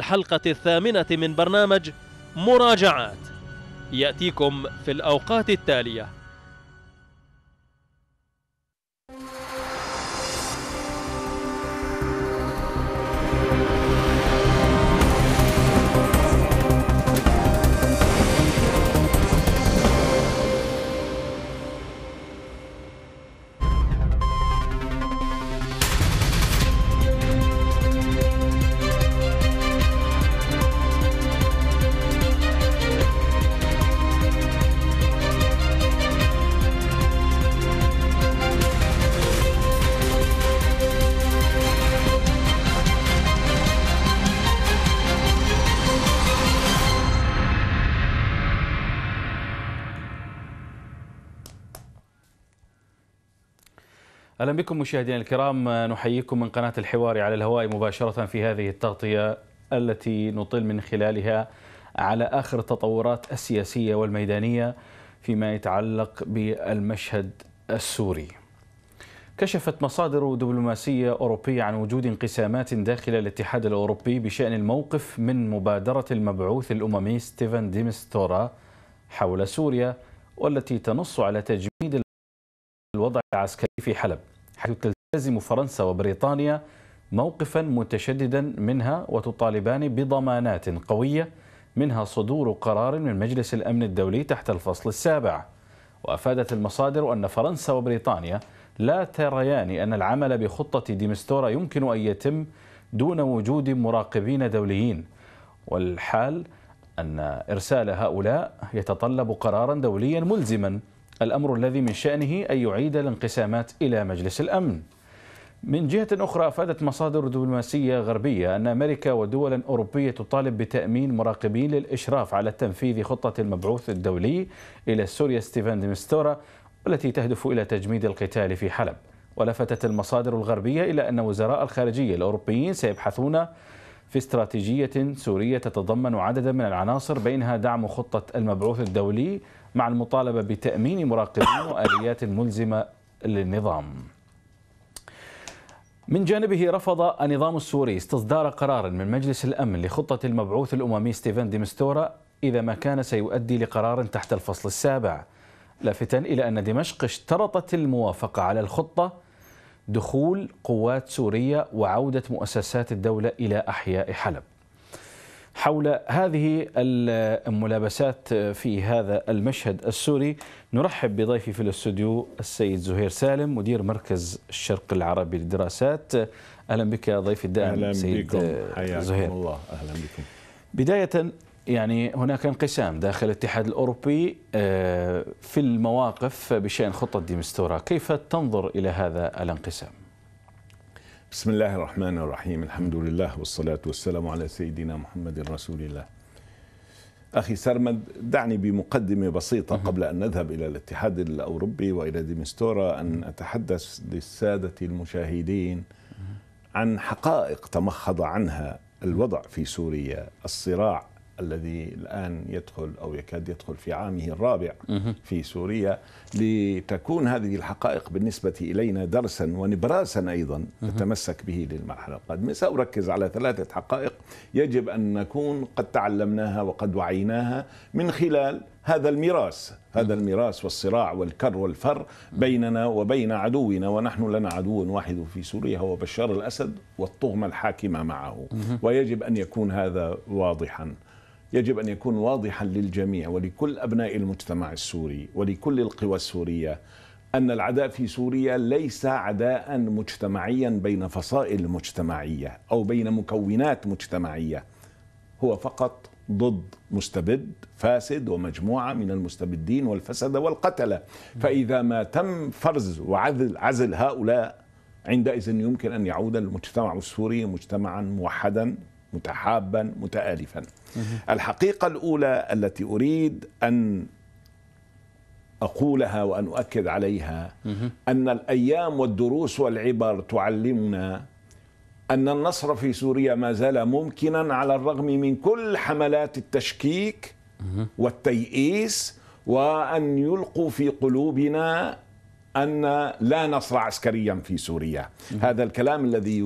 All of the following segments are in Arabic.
الحلقة الثامنة من برنامج مراجعات يأتيكم في الأوقات التالية اهلا بكم مشاهدينا الكرام نحييكم من قناه الحوار على الهواء مباشره في هذه التغطيه التي نطل من خلالها على اخر التطورات السياسيه والميدانيه فيما يتعلق بالمشهد السوري. كشفت مصادر دبلوماسيه اوروبيه عن وجود انقسامات داخل الاتحاد الاوروبي بشان الموقف من مبادره المبعوث الاممي ستيفن ديمستورا حول سوريا والتي تنص على تجميد الوضع العسكري في حلب. حيث تلتزم فرنسا وبريطانيا موقفا متشددا منها وتطالبان بضمانات قوية منها صدور قرار من مجلس الأمن الدولي تحت الفصل السابع وأفادت المصادر أن فرنسا وبريطانيا لا تريان أن العمل بخطة ديمستورا يمكن أن يتم دون وجود مراقبين دوليين والحال أن إرسال هؤلاء يتطلب قرارا دوليا ملزما الأمر الذي من شأنه أن يعيد الانقسامات إلى مجلس الأمن من جهة أخرى أفادت مصادر دبلوماسية غربية أن أمريكا ودول أوروبية تطالب بتأمين مراقبين للإشراف على تنفيذ خطة المبعوث الدولي إلى سوريا ستيفان ديمستورا والتي تهدف إلى تجميد القتال في حلب ولفتت المصادر الغربية إلى أن وزراء الخارجية الأوروبيين سيبحثون في استراتيجية سورية تتضمن عددا من العناصر بينها دعم خطة المبعوث الدولي مع المطالبة بتأمين مراقبين وآليات ملزمة للنظام من جانبه رفض النظام السوري استصدار قرار من مجلس الأمن لخطة المبعوث الأممي ستيفن ديمستورا إذا ما كان سيؤدي لقرار تحت الفصل السابع لافتا إلى أن دمشق اشترطت الموافقة على الخطة دخول قوات سورية وعودة مؤسسات الدولة إلى أحياء حلب حول هذه الملابسات في هذا المشهد السوري نرحب بضيفي في الاستوديو السيد زهير سالم مدير مركز الشرق العربي للدراسات اهلا بك ضيفي الدائم أهلا سيد بكم. زهير الله اهلا بكم بدايه يعني هناك انقسام داخل الاتحاد الأوروبي آه، في المواقف بشأن خطة ديمستورا كيف تنظر إلى هذا الانقسام؟ بسم الله الرحمن الرحيم الحمد لله والصلاة والسلام على سيدنا محمد رسول الله أخي سرمد دعني بمقدمة بسيطة قبل أن نذهب إلى الاتحاد الأوروبي وإلى ديمستورا أن أتحدث للسادة المشاهدين عن حقائق تمخض عنها الوضع في سوريا الصراع الذي الآن يدخل أو يكاد يدخل في عامه الرابع في سوريا لتكون هذه الحقائق بالنسبة إلينا درسا ونبراسا أيضا نتمسك به للمرحلة القادمة سأركز على ثلاثة حقائق يجب أن نكون قد تعلمناها وقد وعيناها من خلال هذا الميراث هذا الميراث والصراع والكر والفر بيننا وبين عدونا ونحن لنا عدو واحد في سوريا هو بشار الأسد والطغمة الحاكمة معه ويجب أن يكون هذا واضحا يجب أن يكون واضحا للجميع ولكل أبناء المجتمع السوري ولكل القوى السورية أن العداء في سوريا ليس عداء مجتمعيا بين فصائل مجتمعية أو بين مكونات مجتمعية هو فقط ضد مستبد فاسد ومجموعة من المستبدين والفسد والقتلة فإذا ما تم فرز وعزل عزل هؤلاء عندئذ يمكن أن يعود المجتمع السوري مجتمعا موحدا متحابا متآلفا الحقيقة الأولى التي أريد أن أقولها وأن أؤكد عليها أن الأيام والدروس والعبر تعلمنا أن النصر في سوريا ما زال ممكنا على الرغم من كل حملات التشكيك والتيئيس وأن يلقوا في قلوبنا أن لا نصر عسكريا في سوريا هذا الكلام الذي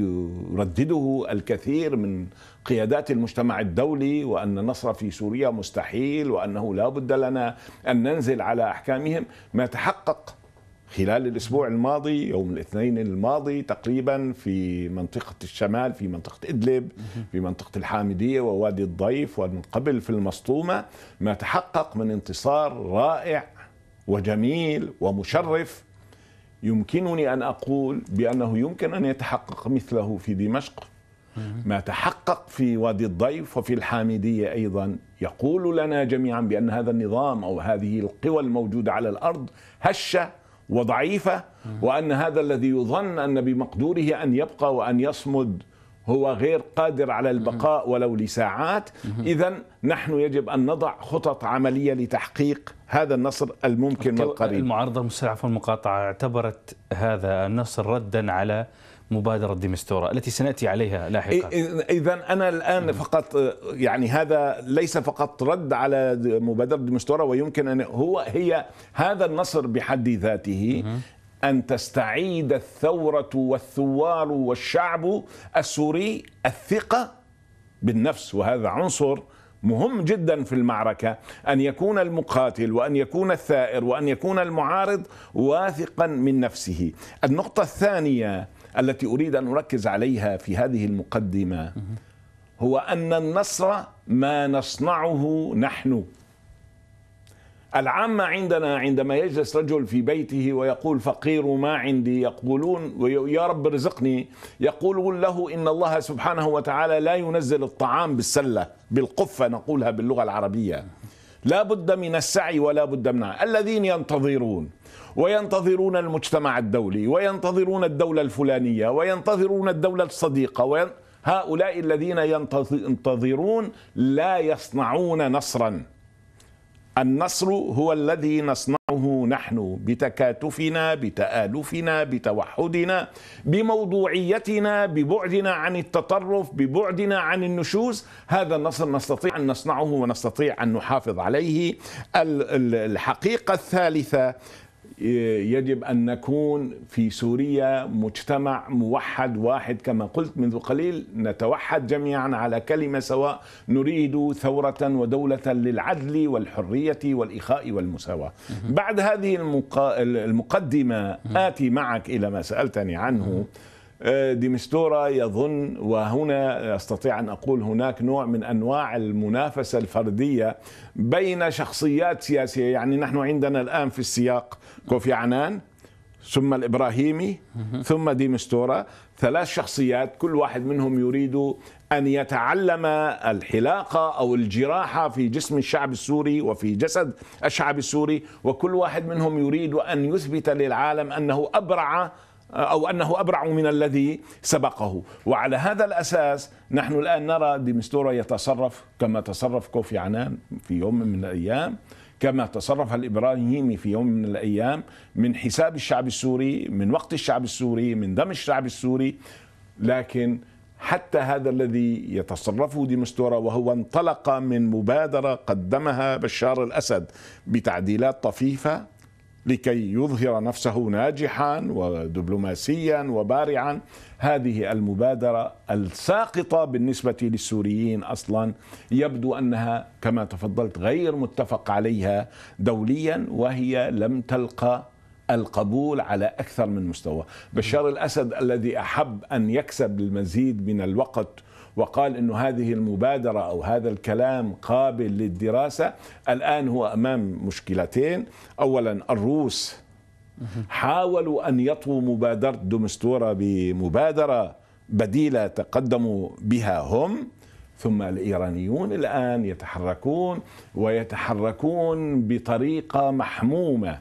يردده الكثير من قيادات المجتمع الدولي وأن النصر في سوريا مستحيل وأنه لا بد لنا أن ننزل على أحكامهم ما تحقق خلال الأسبوع الماضي يوم الاثنين الماضي تقريبا في منطقة الشمال في منطقة إدلب في منطقة الحامدية ووادي الضيف ومن قبل في المسطومة ما تحقق من انتصار رائع وجميل ومشرف يمكنني ان اقول بانه يمكن ان يتحقق مثله في دمشق ما تحقق في وادي الضيف وفي الحامديه ايضا يقول لنا جميعا بان هذا النظام او هذه القوى الموجوده على الارض هشه وضعيفه وان هذا الذي يظن ان بمقدوره ان يبقى وان يصمد هو غير قادر على البقاء ولو لساعات إذا نحن يجب أن نضع خطط عملية لتحقيق هذا النصر الممكن والقريب المعارضة عفوا المقاطعة اعتبرت هذا النصر ردا على مبادرة ديمستورا التي سنأتي عليها لاحقا إذا أنا الآن فقط يعني هذا ليس فقط رد على مبادرة ديمستورا ويمكن أن هو هي هذا النصر بحد ذاته أن تستعيد الثورة والثوار والشعب السوري الثقة بالنفس وهذا عنصر مهم جدا في المعركة أن يكون المقاتل وأن يكون الثائر وأن يكون المعارض واثقا من نفسه النقطة الثانية التي أريد أن أركز عليها في هذه المقدمة هو أن النصر ما نصنعه نحن العامة عندنا عندما يجلس رجل في بيته ويقول فقير ما عندي يقولون يا رب ارزقني يقولون له إن الله سبحانه وتعالى لا ينزل الطعام بالسلة بالقفة نقولها باللغة العربية لا بد من السعي ولا بد منها الذين ينتظرون وينتظرون المجتمع الدولي وينتظرون الدولة الفلانية وينتظرون الدولة الصديقة وين... هؤلاء الذين ينتظرون لا يصنعون نصرا النصر هو الذي نصنعه نحن بتكاتفنا بتآلفنا بتوحدنا بموضوعيتنا ببعدنا عن التطرف ببعدنا عن النشوز هذا النصر نستطيع أن نصنعه ونستطيع أن نحافظ عليه الحقيقة الثالثة يجب ان نكون في سوريا مجتمع موحد واحد كما قلت منذ قليل نتوحد جميعا على كلمه سواء نريد ثوره ودوله للعدل والحريه والاخاء والمساواه. بعد هذه المقدمه اتي معك الى ما سالتني عنه آه، ديمستورا يظن وهنا استطيع ان اقول هناك نوع من انواع المنافسه الفرديه بين شخصيات سياسيه يعني نحن عندنا الان في السياق كوفي عنان ثم الابراهيمي ثم ديمستورا ثلاث شخصيات كل واحد منهم يريد ان يتعلم الحلاقه او الجراحه في جسم الشعب السوري وفي جسد الشعب السوري وكل واحد منهم يريد ان يثبت للعالم انه ابرع أو أنه أبرع من الذي سبقه وعلى هذا الأساس نحن الآن نرى ديمستورا يتصرف كما تصرف كوفي عنان في يوم من الأيام كما تصرف الإبراهيمي في يوم من الأيام من حساب الشعب السوري من وقت الشعب السوري من دم الشعب السوري لكن حتى هذا الذي يتصرفه ديمستورا وهو انطلق من مبادرة قدمها بشار الأسد بتعديلات طفيفة لكي يظهر نفسه ناجحا ودبلوماسيا وبارعا هذه المبادره الساقطه بالنسبه للسوريين اصلا يبدو انها كما تفضلت غير متفق عليها دوليا وهي لم تلقى القبول على اكثر من مستوى بشار الاسد الذي احب ان يكسب المزيد من الوقت وقال أن هذه المبادرة أو هذا الكلام قابل للدراسة الآن هو أمام مشكلتين أولا الروس حاولوا أن يطووا مبادرة دومستورا بمبادرة بديلة تقدموا بها هم ثم الإيرانيون الآن يتحركون ويتحركون بطريقة محمومة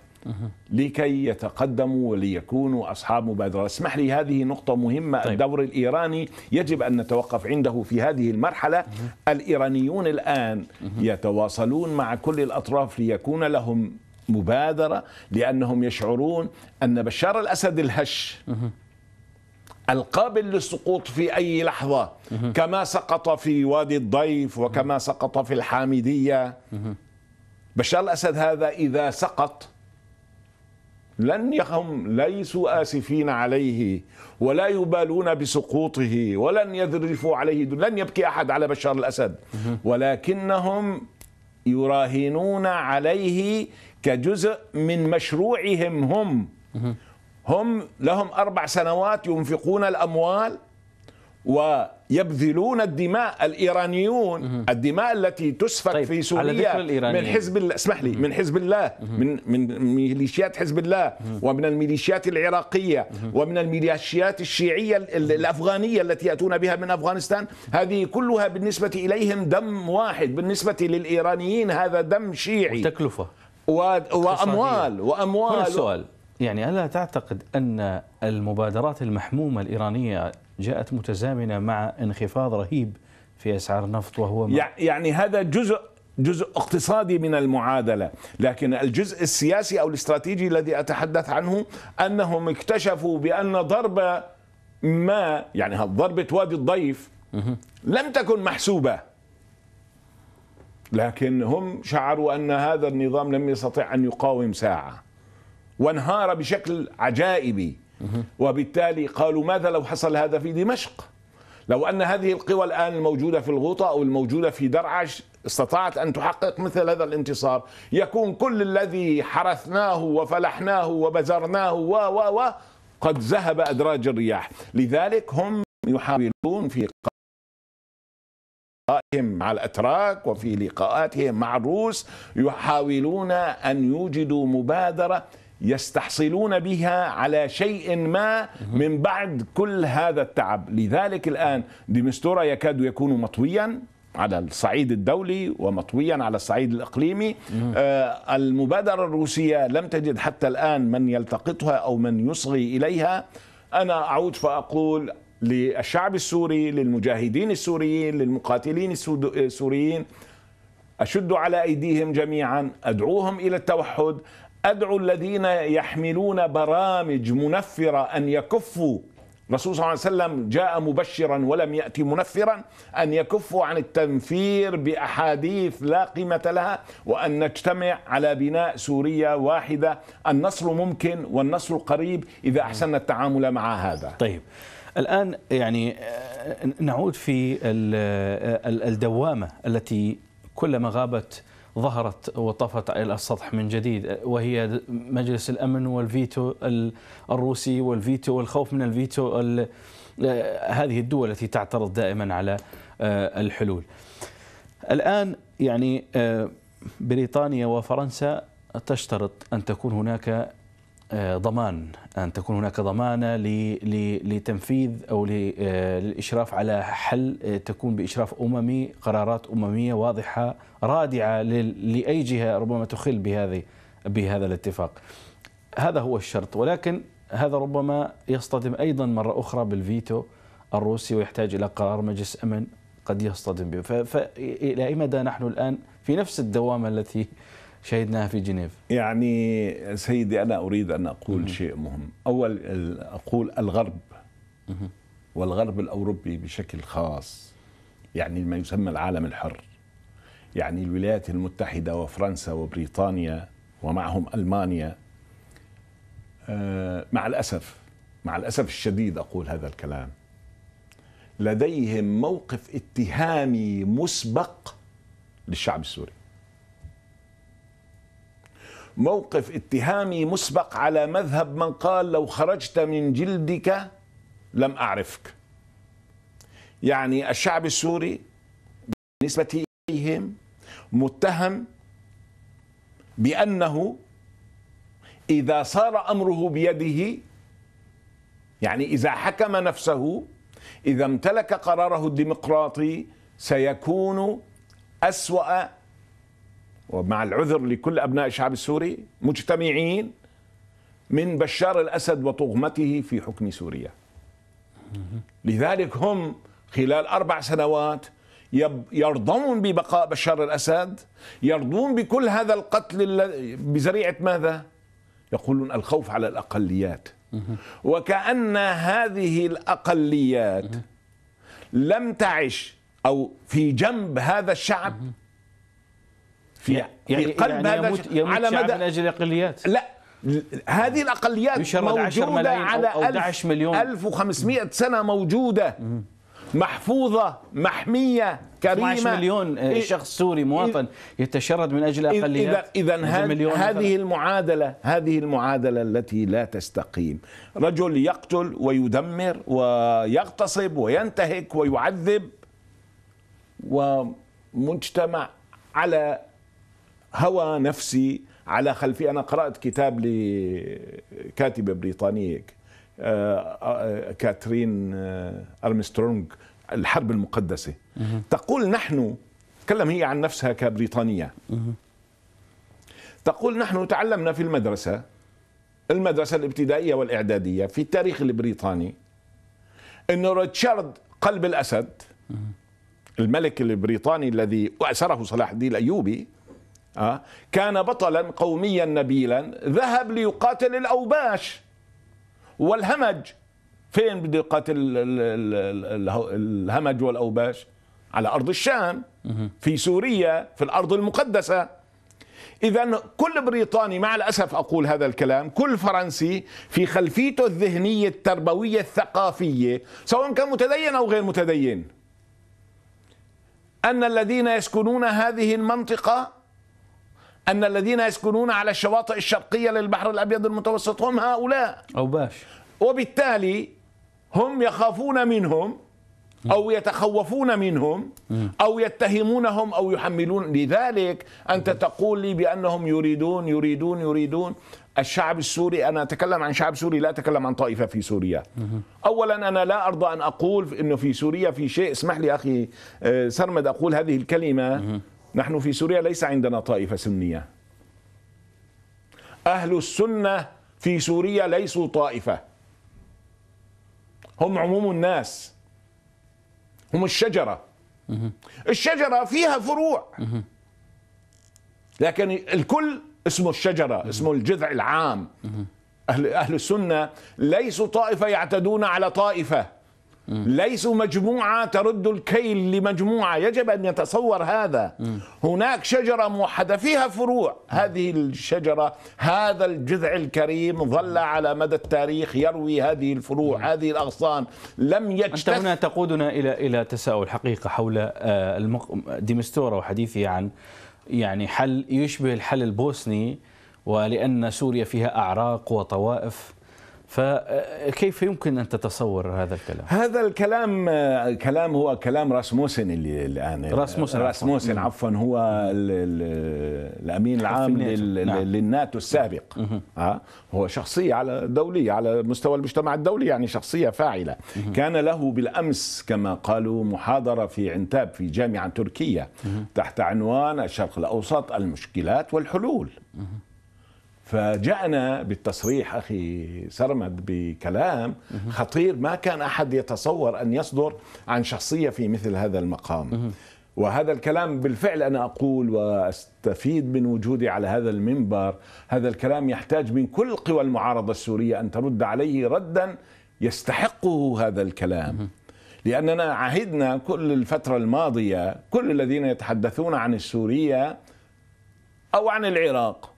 لكي يتقدموا وليكونوا أصحاب مبادرة اسمح لي هذه نقطة مهمة طيب. الدور الإيراني يجب أن نتوقف عنده في هذه المرحلة الإيرانيون الآن يتواصلون مع كل الأطراف ليكون لهم مبادرة لأنهم يشعرون أن بشار الأسد الهش القابل للسقوط في أي لحظة كما سقط في وادي الضيف وكما سقط في الحامدية بشار الأسد هذا إذا سقط لن هم ليسوا آسفين عليه ولا يبالون بسقوطه ولن يذرفوا عليه لن يبكي أحد على بشار الأسد ولكنهم يراهنون عليه كجزء من مشروعهم هم هم لهم أربع سنوات ينفقون الأموال ويبذلون الدماء الايرانيون الدماء التي تسفك طيب في سوريا من حزب الله اسمح لي من حزب الله من من ميليشيات حزب الله ومن الميليشيات العراقيه ومن الميليشيات الشيعيه الافغانيه التي ياتون بها من افغانستان هذه كلها بالنسبه اليهم دم واحد بالنسبه للايرانيين هذا دم شيعي تكلفه واموال واموال هنا السؤال يعني الا تعتقد ان المبادرات المحمومه الايرانيه جاءت متزامنة مع انخفاض رهيب في أسعار النفط وهو يعني هذا جزء جزء اقتصادي من المعادله، لكن الجزء السياسي او الاستراتيجي الذي اتحدث عنه انهم اكتشفوا بان ضربه ما يعني ضربه وادي الضيف لم تكن محسوبه. لكن هم شعروا ان هذا النظام لم يستطع ان يقاوم ساعه وانهار بشكل عجائبي. وبالتالي قالوا ماذا لو حصل هذا في دمشق لو أن هذه القوى الآن الموجودة في الغوطة أو الموجودة في درعش استطاعت أن تحقق مثل هذا الانتصار يكون كل الذي حرثناه وفلحناه وبزرناه و و و قد ذهب أدراج الرياح لذلك هم يحاولون في لقائهم مع الأتراك وفي لقاءاتهم مع الروس يحاولون أن يوجدوا مبادرة يستحصلون بها على شيء ما من بعد كل هذا التعب لذلك الآن ديمستورا يكاد يكون مطويا على الصعيد الدولي ومطويا على الصعيد الإقليمي آه، المبادرة الروسية لم تجد حتى الآن من يلتقطها أو من يصغي إليها أنا أعود فأقول للشعب السوري للمجاهدين السوريين للمقاتلين آه، السوريين أشد على أيديهم جميعا أدعوهم إلى التوحد أدعو الذين يحملون برامج منفرة أن يكفوا الرسول صلى الله عليه وسلم جاء مبشرا ولم يأتي منفرا أن يكفوا عن التنفير بأحاديث لا قيمة لها وأن نجتمع على بناء سورية واحدة النصر ممكن والنصر قريب إذا أحسننا التعامل مع هذا طيب الآن يعني آه، نعود في آه، الدوامة التي كلما غابت ظهرت وطفت إلى السطح من جديد وهي مجلس الأمن والفيتو الروسي والفيتو والخوف من الفيتو آه، هذه الدول التي تعترض دائما على آه، الحلول الآن يعني آه، بريطانيا وفرنسا تشترط أن تكون هناك آه، ضمان ان تكون هناك ضمانه لتنفيذ او آه، للاشراف على حل آه، تكون باشراف اممي قرارات امميه واضحه رادعه لاي جهه ربما تخل بهذه بهذا الاتفاق هذا هو الشرط ولكن هذا ربما يصطدم ايضا مره اخرى بالفيتو الروسي ويحتاج الى قرار مجلس امن قد يصطدم به فالى اي مدى نحن الان في نفس الدوامه التي شهدناها في جنيف يعني سيدي أنا أريد أن أقول شيء مهم أول أقول الغرب والغرب الأوروبي بشكل خاص يعني ما يسمى العالم الحر يعني الولايات المتحدة وفرنسا وبريطانيا ومعهم ألمانيا آه، مع الأسف مع الأسف الشديد أقول هذا الكلام لديهم موقف اتهامي مسبق للشعب السوري موقف اتهامي مسبق على مذهب من قال لو خرجت من جلدك لم أعرفك يعني الشعب السوري بالنسبة إليهم متهم بأنه إذا صار أمره بيده يعني إذا حكم نفسه إذا امتلك قراره الديمقراطي سيكون أسوأ ومع العذر لكل أبناء الشعب السوري مجتمعين من بشار الأسد وطغمته في حكم سوريا لذلك هم خلال أربع سنوات يرضون ببقاء بشار الأسد يرضون بكل هذا القتل بذريعة ماذا؟ يقولون الخوف على الأقليات وكأن هذه الأقليات لم تعش أو في جنب هذا الشعب في يعني في قلب يعني هذا يموت يموت على مدى من اجل الاقليات لا هذه الاقليات موجوده على 11 مليون 1500 سنه موجوده محفوظه محميه كريمه 12 مليون آه، إيه، شخص سوري مواطن إيه. يتشرد من اجل اقليات اذا هذه المعادله هذه المعادله التي لا تستقيم رجل يقتل ويدمر ويغتصب وينتهك ويعذب ومجتمع على هوى نفسي على خلفي أنا قرأت كتاب لكاتبة بريطانية آه، آه، كاترين آه، أرمسترونغ الحرب المقدسة تقول نحن تكلم هي عن نفسها كبريطانية تقول نحن تعلمنا في المدرسة المدرسة الابتدائية والإعدادية في التاريخ البريطاني أن ريتشارد قلب الأسد الملك البريطاني الذي أسره صلاح الدين الأيوبي كان بطلا قوميا نبيلا ذهب ليقاتل الأوباش والهمج فين بده يقاتل الهمج والأوباش على أرض الشام في سوريا في الأرض المقدسة إذا كل بريطاني مع الأسف أقول هذا الكلام كل فرنسي في خلفيته الذهنية التربوية الثقافية سواء كان متدين أو غير متدين أن الذين يسكنون هذه المنطقة أن الذين يسكنون على الشواطئ الشرقية للبحر الأبيض المتوسط هم هؤلاء أوباش وبالتالي هم يخافون منهم أو يتخوفون منهم أو يتهمونهم أو يحملون لذلك أنت تقول لي بأنهم يريدون يريدون يريدون الشعب السوري أنا أتكلم عن شعب سوري لا أتكلم عن طائفة في سوريا أولا أنا لا أرضى أن أقول أنه في سوريا في شيء اسمح لي أخي آه، سرمد أقول هذه الكلمة نحن في سوريا ليس عندنا طائفة سنية أهل السنة في سوريا ليسوا طائفة هم عموم الناس هم الشجرة الشجرة فيها فروع لكن الكل اسمه الشجرة اسمه الجذع العام أهل, السنة ليسوا طائفة يعتدون على طائفة ليسوا مجموعة ترد الكيل لمجموعة يجب أن يتصور هذا هناك شجرة موحدة فيها فروع هذه الشجرة هذا الجذع الكريم ظل على مدى التاريخ يروي هذه الفروع هذه الأغصان لم يجتث أنت هنا تقودنا إلى إلى تساؤل حقيقة حول آه، ديمستورا وحديثه عن يعني حل يشبه الحل البوسني ولأن سوريا فيها أعراق وطوائف فكيف آه، يمكن أن تتصور هذا الكلام؟ هذا الكلام آه، كلام هو كلام راسموسن اللي الآن راسموسن راسموسن عفوا هو الـ الـ الأمين العام نعم. نعم. للناتو السابق آه هو شخصية على دولية على مستوى المجتمع الدولي يعني شخصية فاعلة كان له بالأمس كما قالوا محاضرة في عنتاب في جامعة تركية تحت عنوان الشرق الأوسط المشكلات والحلول فجاءنا بالتصريح اخي سرمد بكلام خطير ما كان احد يتصور ان يصدر عن شخصيه في مثل هذا المقام وهذا الكلام بالفعل انا اقول واستفيد من وجودي على هذا المنبر هذا الكلام يحتاج من كل قوى المعارضه السوريه ان ترد عليه ردا يستحقه هذا الكلام لاننا عهدنا كل الفتره الماضيه كل الذين يتحدثون عن السوريه او عن العراق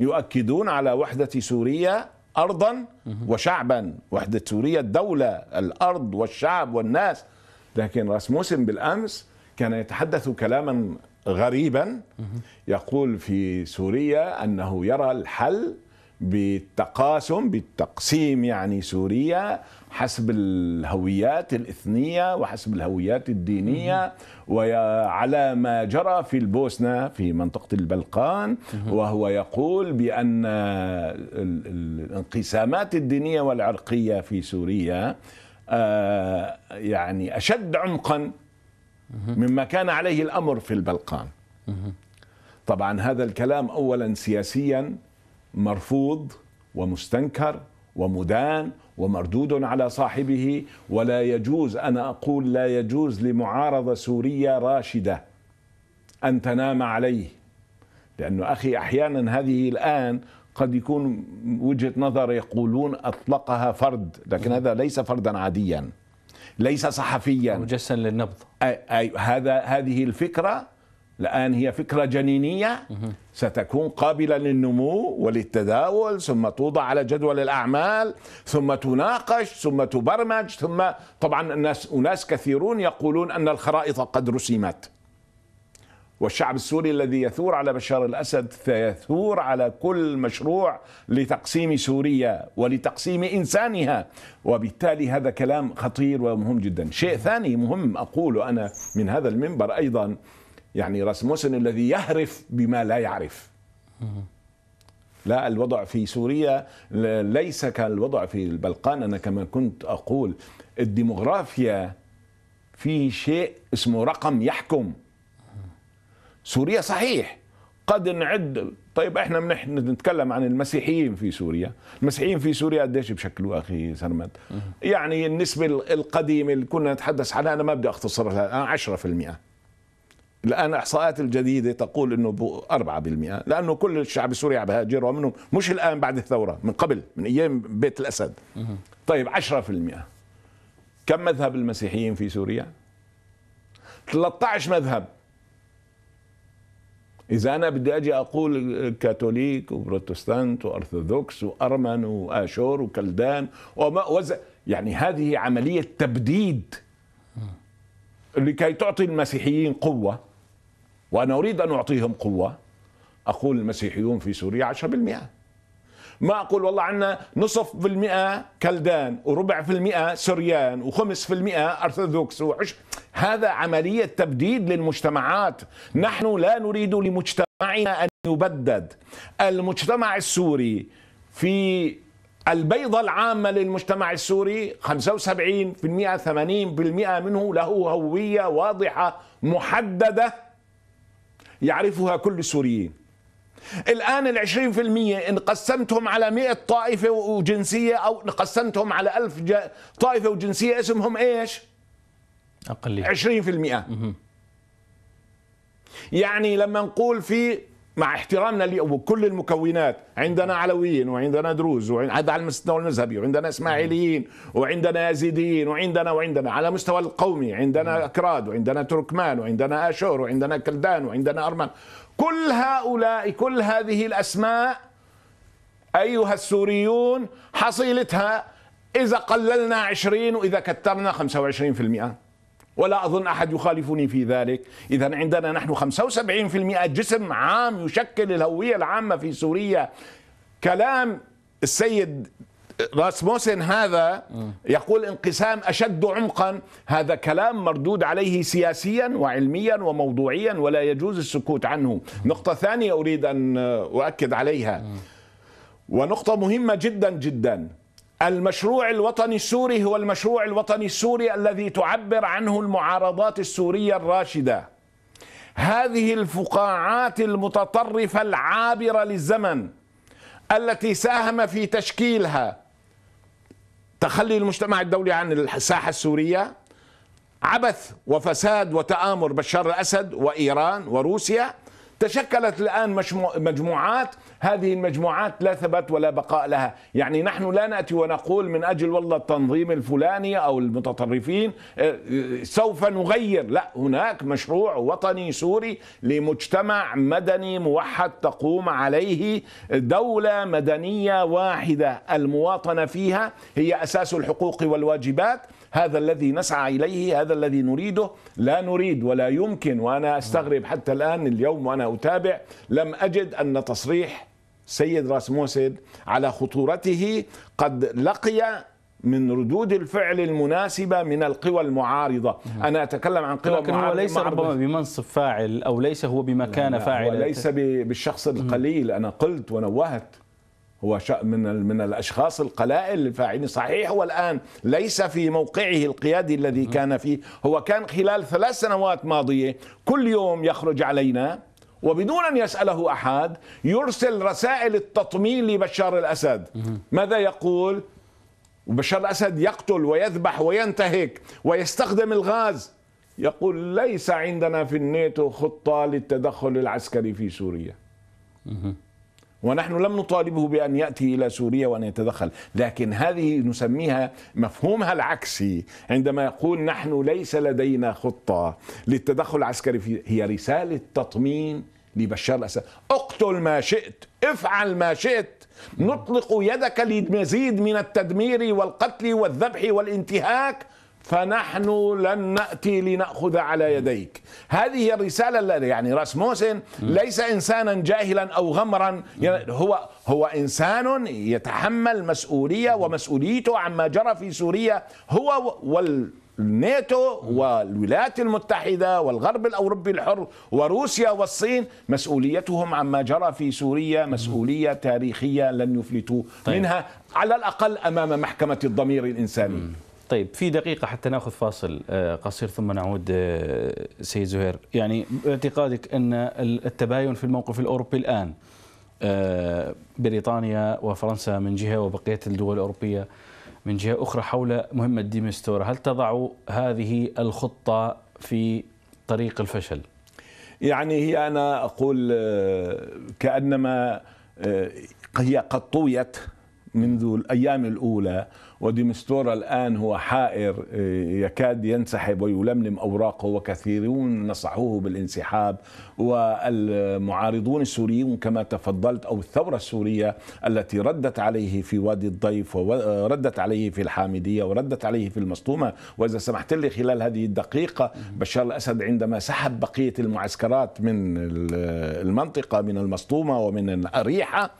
يؤكدون على وحدة سوريا أرضا وشعبا وحدة سوريا الدولة الأرض والشعب والناس لكن راسموسن بالأمس كان يتحدث كلاما غريبا يقول في سوريا أنه يرى الحل بالتقاسم بالتقسيم يعني سوريا حسب الهويات الاثنيه وحسب الهويات الدينيه وعلى ما جرى في البوسنه في منطقه البلقان وهو يقول بان الانقسامات الدينيه والعرقيه في سوريا آه، يعني اشد عمقا مما كان عليه الامر في البلقان طبعا هذا الكلام اولا سياسيا مرفوض ومستنكر ومدان ومردود على صاحبه ولا يجوز انا اقول لا يجوز لمعارضه سوريه راشده ان تنام عليه لانه اخي احيانا هذه الان قد يكون وجهه نظر يقولون اطلقها فرد لكن هذا ليس فردا عاديا ليس صحفيا مجسا للنبض أي أي هذا هذه الفكره الآن هي فكرة جنينية ستكون قابلة للنمو وللتداول ثم توضع على جدول الأعمال ثم تناقش ثم تبرمج ثم طبعا الناس أناس كثيرون يقولون أن الخرائط قد رسمت والشعب السوري الذي يثور على بشار الأسد فيثور على كل مشروع لتقسيم سوريا ولتقسيم إنسانها وبالتالي هذا كلام خطير ومهم جدا شيء ثاني مهم أقوله أنا من هذا المنبر أيضا يعني راسموسن الذي يهرف بما لا يعرف لا الوضع في سوريا ليس كالوضع في البلقان أنا كما كنت أقول الديموغرافيا في شيء اسمه رقم يحكم سوريا صحيح قد نعد طيب احنا بنتكلم عن المسيحيين في سوريا المسيحيين في سوريا قديش بشكلوا اخي سرمد يعني النسبه القديمه اللي كنا نتحدث عنها انا ما بدي اختصرها 10% الان احصاءات الجديده تقول انه 4% لانه كل الشعب السوري عم بهاجر ومنهم مش الان بعد الثوره من قبل من ايام بيت الاسد طيب 10% كم مذهب المسيحيين في سوريا 13 مذهب اذا انا بدي اجي اقول كاثوليك وبروتستانت وارثوذكس وارمن واشور وكلدان وما وز... يعني هذه عمليه تبديد لكي تعطي المسيحيين قوه وأنا أريد أن أعطيهم قوة أقول المسيحيون في سوريا 10% ما أقول والله عندنا نصف في المئة كلدان وربع في المئة سريان وخمس في المئة أرثوذكس وعش هذا عملية تبديد للمجتمعات نحن لا نريد لمجتمعنا أن يبدد المجتمع السوري في البيضة العامة للمجتمع السوري 75% 80% منه له هوية واضحة محددة يعرفها كل السوريين الآن العشرين في المية إن قسمتهم على مئة طائفة وجنسية أو قسمتهم على ألف طائفة وجنسية اسمهم إيش أقلية عشرين في المئة يعني لما نقول في مع احترامنا لكل المكونات عندنا علويين وعندنا دروز وعندنا على المستوى المذهبي وعندنا اسماعيليين وعندنا يزيديين وعندنا وعندنا على مستوى القومي عندنا اكراد وعندنا تركمان وعندنا اشور وعندنا كلدان وعندنا ارمن كل هؤلاء كل هذه الاسماء ايها السوريون حصيلتها اذا قللنا 20 واذا كثرنا 25% ولا أظن أحد يخالفني في ذلك إذا عندنا نحن 75% جسم عام يشكل الهوية العامة في سوريا كلام السيد راسموسن هذا يقول انقسام اشد عمقا هذا كلام مردود عليه سياسيا وعلميا وموضوعيا ولا يجوز السكوت عنه نقطه ثانيه اريد ان اؤكد عليها ونقطه مهمه جدا جدا المشروع الوطني السوري هو المشروع الوطني السوري الذي تعبر عنه المعارضات السورية الراشدة هذه الفقاعات المتطرفة العابرة للزمن التي ساهم في تشكيلها تخلي المجتمع الدولي عن الساحة السورية عبث وفساد وتآمر بشار الأسد وإيران وروسيا تشكلت الآن مجموعات هذه المجموعات لا ثبات ولا بقاء لها يعني نحن لا نأتي ونقول من أجل والله التنظيم الفلاني أو المتطرفين آه، سوف نغير لا هناك مشروع وطني سوري لمجتمع مدني موحد تقوم عليه دولة مدنية واحدة المواطنة فيها هي أساس الحقوق والواجبات هذا الذي نسعى إليه هذا الذي نريده لا نريد ولا يمكن وأنا أستغرب حتى الآن اليوم وأنا أتابع لم أجد أن تصريح سيد موسد على خطورته قد لقي من ردود الفعل المناسبة من القوى المعارضة أنا أتكلم عن قوى لكن هو ليس ربما بمنصب فاعل أو ليس هو بمكان فاعل ليس بالشخص القليل أنا قلت ونوهت هو من من الاشخاص القلائل الفاعلين صحيح هو الان ليس في موقعه القيادي الذي كان فيه هو كان خلال ثلاث سنوات ماضيه كل يوم يخرج علينا وبدون أن يسأله أحد يرسل رسائل التطمين لبشار الأسد ماذا يقول بشار الأسد يقتل ويذبح وينتهك ويستخدم الغاز يقول ليس عندنا في الناتو خطة للتدخل العسكري في سوريا ونحن لم نطالبه بأن يأتي إلى سوريا وأن يتدخل لكن هذه نسميها مفهومها العكسي عندما يقول نحن ليس لدينا خطة للتدخل العسكري في هي رسالة تطمين لبشار الأسد اقتل ما شئت افعل ما شئت نطلق يدك لمزيد من التدمير والقتل والذبح والانتهاك فنحن لن ناتي لناخذ على يديك هذه هي الرساله يعني راسموسن ليس انسانا جاهلا او غمرا يعني هو هو انسان يتحمل مسؤوليه ومسؤوليته عما جرى في سوريا هو وال الناتو والولايات المتحدة والغرب الأوروبي الحر وروسيا والصين مسؤوليتهم عما جرى في سوريا مسؤولية تاريخية لن يفلتوا طيب. منها على الأقل أمام محكمة الضمير الإنساني طيب في دقيقة حتى ناخذ فاصل آه، قصير ثم نعود آه، سيد زهير يعني باعتقادك أن التباين في الموقف الأوروبي الآن آه، بريطانيا وفرنسا من جهة وبقية الدول الأوروبية من جهة أخرى حول مهمة ديمستورا، هل تضع هذه الخطة في طريق الفشل؟ يعني هي أنا أقول كأنما هي قد طويت منذ الأيام الأولى وديمستورا الآن هو حائر آه، يكاد ينسحب ويلملم أوراقه وكثيرون نصحوه بالانسحاب والمعارضون السوريون كما تفضلت أو الثورة السورية التي ردت عليه في وادي الضيف وردت آه، عليه في الحامدية وردت عليه في المصطومة وإذا سمحت لي خلال هذه الدقيقة بشار الأسد عندما سحب بقية المعسكرات من المنطقة من المصطومة ومن الأريحة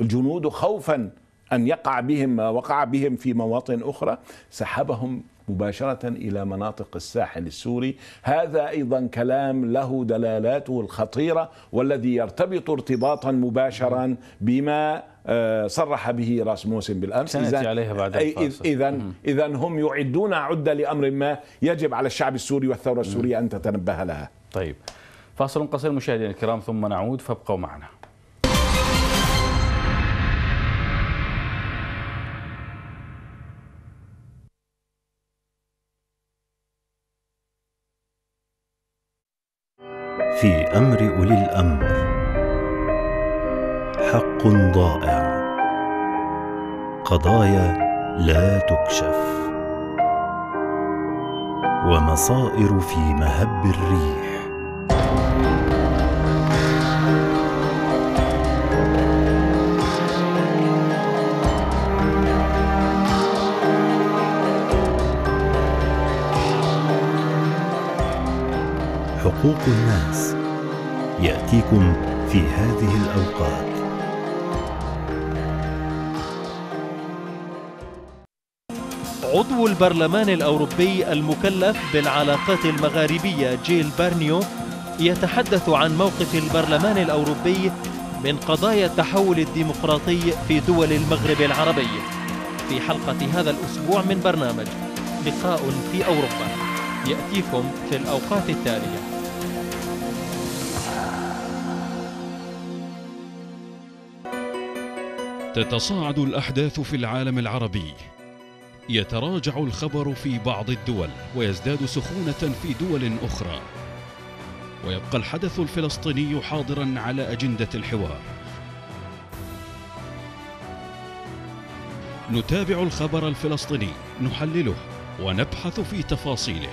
الجنود خوفا أن يقع بهم ما وقع بهم في مواطن أخرى سحبهم مباشرة إلى مناطق الساحل السوري هذا أيضا كلام له دلالاته الخطيرة والذي يرتبط ارتباطا مباشرا بما آه، صرح به راس موسم بالامس اذا عليها بعد اذا اذا هم يعدون عده لامر ما يجب على الشعب السوري والثوره السوريه ان تتنبه لها. طيب فاصل قصير مشاهدينا الكرام ثم نعود فابقوا معنا. عمق ضائع قضايا لا تكشف ومصائر في مهب الريح حقوق الناس ياتيكم في هذه الاوقات عضو البرلمان الأوروبي المكلف بالعلاقات المغاربية جيل بارنيو يتحدث عن موقف البرلمان الأوروبي من قضايا التحول الديمقراطي في دول المغرب العربي في حلقة هذا الأسبوع من برنامج لقاء في أوروبا يأتيكم في الأوقات التالية تتصاعد الأحداث في العالم العربي يتراجع الخبر في بعض الدول ويزداد سخونة في دول أخرى ويبقى الحدث الفلسطيني حاضرا على أجندة الحوار نتابع الخبر الفلسطيني نحلله ونبحث في تفاصيله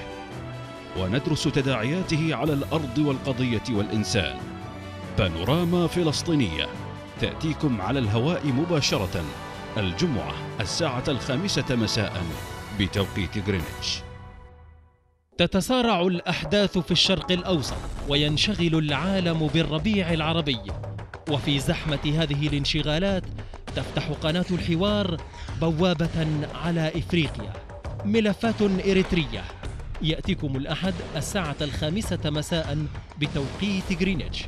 وندرس تداعياته على الأرض والقضية والإنسان بانوراما فلسطينية تأتيكم على الهواء مباشرةً الجمعة الساعة الخامسة مساء بتوقيت غرينتش تتسارع الأحداث في الشرق الأوسط وينشغل العالم بالربيع العربي وفي زحمة هذه الانشغالات تفتح قناة الحوار بوابة على إفريقيا ملفات إريترية يأتيكم الأحد الساعة الخامسة مساء بتوقيت غرينتش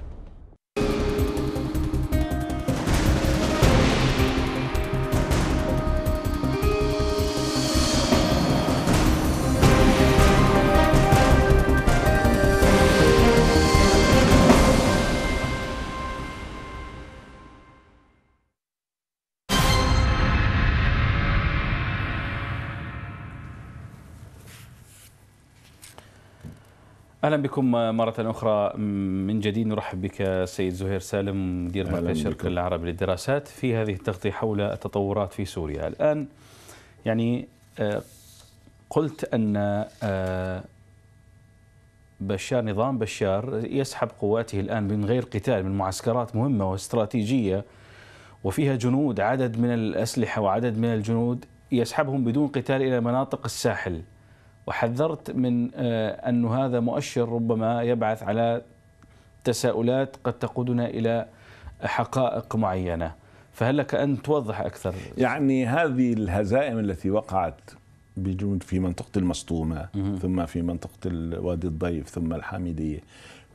اهلا بكم مره اخرى من جديد نرحب بك سيد زهير سالم مدير مركز الشرق العربي للدراسات في هذه التغطيه حول التطورات في سوريا الان يعني آه، قلت ان آه، بشار نظام بشار يسحب قواته الان من غير قتال من معسكرات مهمه واستراتيجيه وفيها جنود عدد من الاسلحه وعدد من الجنود يسحبهم بدون قتال الى مناطق الساحل وحذرت من آه، أن هذا مؤشر ربما يبعث على تساؤلات قد تقودنا إلى حقائق معينة فهل لك أن توضح أكثر يعني هذه الهزائم التي وقعت بجنود في منطقة المسطومة ثم في منطقة وادي الضيف ثم الحامدية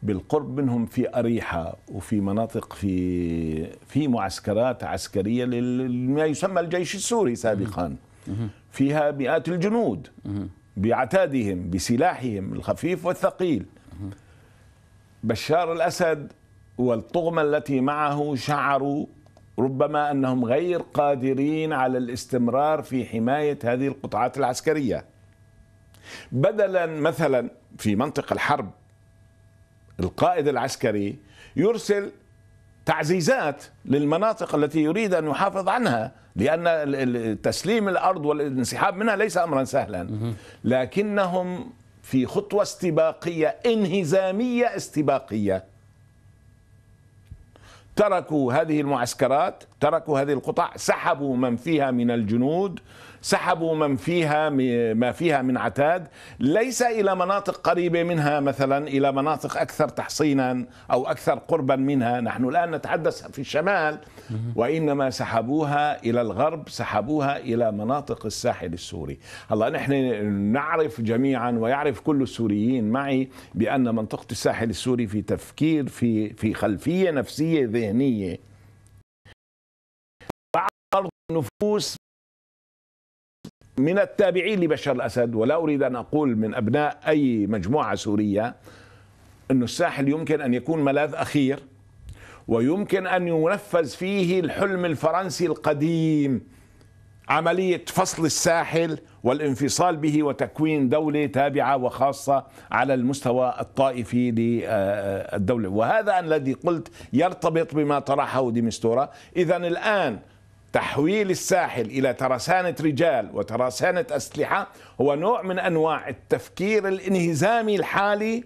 بالقرب منهم في أريحة وفي مناطق في في معسكرات عسكرية لما يسمى الجيش السوري سابقا فيها مئات الجنود بعتادهم بسلاحهم الخفيف والثقيل بشار الاسد والطغمه التي معه شعروا ربما انهم غير قادرين على الاستمرار في حمايه هذه القطعات العسكريه بدلا مثلا في منطق الحرب القائد العسكري يرسل تعزيزات للمناطق التي يريد ان يحافظ عنها لان تسليم الارض والانسحاب منها ليس امرا سهلا لكنهم في خطوه استباقيه انهزاميه استباقيه تركوا هذه المعسكرات تركوا هذه القطع سحبوا من فيها من الجنود سحبوا من فيها ما فيها من عتاد ليس إلى مناطق قريبة منها مثلا إلى مناطق أكثر تحصينا أو أكثر قربا منها نحن الآن نتحدث في الشمال وإنما سحبوها إلى الغرب سحبوها إلى مناطق الساحل السوري هلا نحن نعرف جميعا ويعرف كل السوريين معي بأن منطقة الساحل السوري في تفكير في في خلفية نفسية ذهنية بعض النفوس من التابعين لبشار الأسد ولا أريد أن أقول من أبناء أي مجموعة سورية أن الساحل يمكن أن يكون ملاذ أخير ويمكن أن ينفذ فيه الحلم الفرنسي القديم عملية فصل الساحل والانفصال به وتكوين دولة تابعة وخاصة على المستوى الطائفي للدولة وهذا الذي قلت يرتبط بما طرحه ديمستورا إذا الآن تحويل الساحل إلى ترسانة رجال وترسانة أسلحة هو نوع من أنواع التفكير الانهزامي الحالي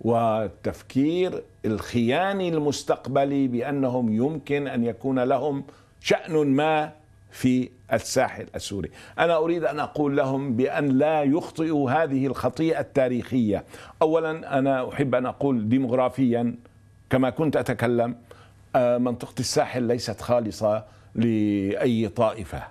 والتفكير الخياني المستقبلي بأنهم يمكن أن يكون لهم شأن ما في الساحل السوري أنا أريد أن أقول لهم بأن لا يخطئوا هذه الخطيئة التاريخية أولا أنا أحب أن أقول ديمغرافيا كما كنت أتكلم آه، منطقة الساحل ليست خالصة لأي طائفة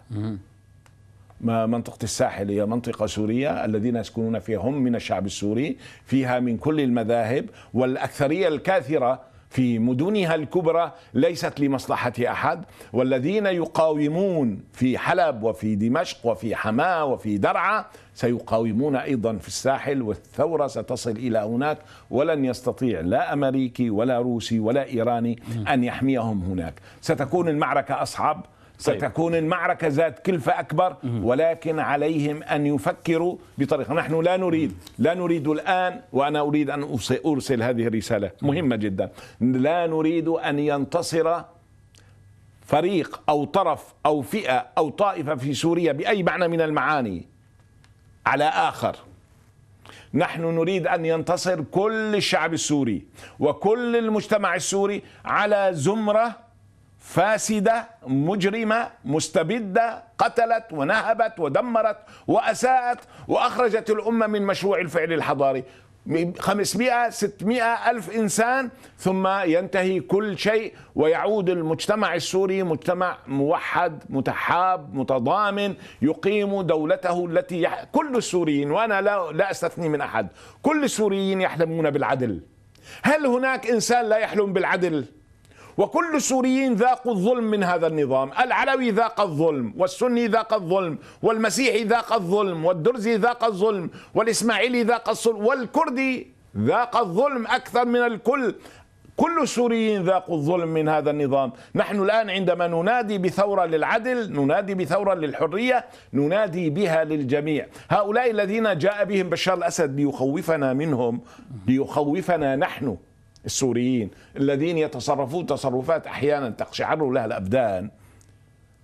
ما منطقة الساحل هي منطقة سورية الذين يسكنون فيها هم من الشعب السوري فيها من كل المذاهب والأكثرية الكاثرة في مدنها الكبرى ليست لمصلحة أحد والذين يقاومون في حلب وفي دمشق وفي حماة وفي درعا سيقاومون أيضا في الساحل والثورة ستصل إلى هناك ولن يستطيع لا أمريكي ولا روسي ولا إيراني أن يحميهم هناك ستكون المعركة أصعب طيب. ستكون المعركة ذات كلفة أكبر ولكن عليهم أن يفكروا بطريقة نحن لا نريد لا نريد الآن وأنا أريد أن أرسل هذه الرسالة مهمة جدا لا نريد أن ينتصر فريق أو طرف أو فئة أو طائفة في سوريا بأي معنى من المعاني على آخر نحن نريد ان ينتصر كل الشعب السوري وكل المجتمع السوري على زمره فاسدة مجرمة مستبدة قتلت ونهبت ودمرت وأساءت وأخرجت الأمة من مشروع الفعل الحضاري 500 600 ألف إنسان ثم ينتهي كل شيء ويعود المجتمع السوري مجتمع موحد متحاب متضامن يقيم دولته التي يح... كل السوريين وأنا لا, لا أستثني من أحد كل السوريين يحلمون بالعدل هل هناك إنسان لا يحلم بالعدل؟ وكل السوريين ذاقوا الظلم من هذا النظام العلوي ذاق الظلم والسني ذاق الظلم والمسيحي ذاق الظلم والدرزي ذاق الظلم والإسماعيلي ذاق الظلم والكردي ذاق الظلم أكثر من الكل كل السوريين ذاقوا الظلم من هذا النظام نحن الآن عندما ننادي بثورة للعدل ننادي بثورة للحرية ننادي بها للجميع هؤلاء الذين جاء بهم بشار الأسد ليخوفنا منهم ليخوفنا نحن السوريين الذين يتصرفون تصرفات احيانا تقشعر لها الابدان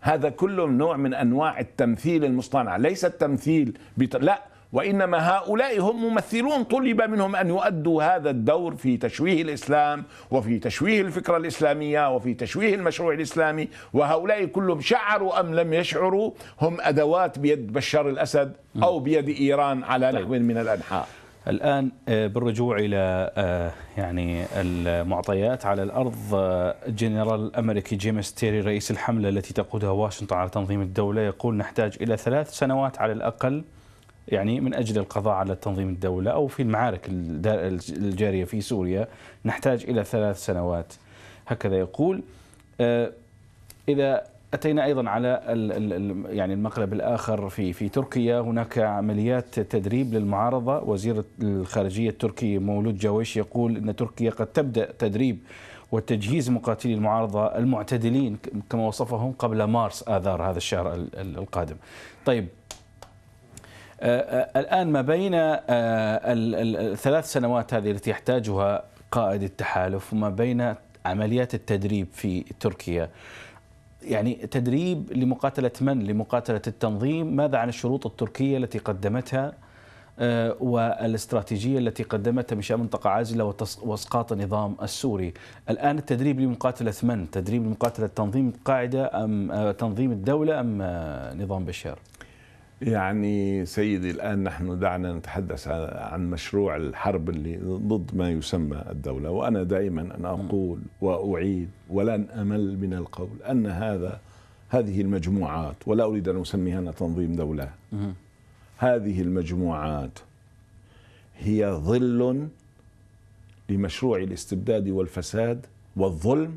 هذا كله نوع من انواع التمثيل المصطنع ليس التمثيل بت... لا وانما هؤلاء هم ممثلون طلب منهم ان يؤدوا هذا الدور في تشويه الاسلام وفي تشويه الفكره الاسلاميه وفي تشويه المشروع الاسلامي وهؤلاء كلهم شعروا ام لم يشعروا هم ادوات بيد بشار الاسد او بيد ايران على طيب. نحو من الانحاء الآن آه، بالرجوع إلى آه، يعني المعطيات على الأرض آه، جنرال الأمريكي جيمس تيري رئيس الحملة التي تقودها واشنطن على تنظيم الدولة يقول نحتاج إلى ثلاث سنوات على الأقل يعني من أجل القضاء على تنظيم الدولة أو في المعارك الجارية في سوريا نحتاج إلى ثلاث سنوات هكذا يقول إذا أتينا أيضا على يعني المقلب الآخر في في تركيا هناك عمليات تدريب للمعارضة وزير الخارجية التركي مولود جاويش يقول أن تركيا قد تبدأ تدريب وتجهيز مقاتلي المعارضة المعتدلين كما وصفهم قبل مارس آذار هذا الشهر القادم طيب آه، آه، الآن ما بين آه، الثلاث سنوات هذه التي يحتاجها قائد التحالف وما بين عمليات التدريب في تركيا يعني تدريب لمقاتلة من؟ لمقاتلة التنظيم ماذا عن الشروط التركية التي قدمتها آه، والاستراتيجية التي قدمتها من شأن منطقة عازلة وإسقاط النظام السوري الآن التدريب لمقاتلة من؟ تدريب لمقاتلة تنظيم القاعدة أم آه، تنظيم الدولة أم آه، نظام بشار؟ يعني سيدي الآن نحن دعنا نتحدث عن مشروع الحرب اللي ضد ما يسمى الدولة وأنا دائما أنا نعم. أقول وأعيد ولن أمل من القول أن هذا هذه المجموعات ولا أريد أن أسميها أنا تنظيم دولة هذه المجموعات هي ظل لمشروع الاستبداد والفساد والظلم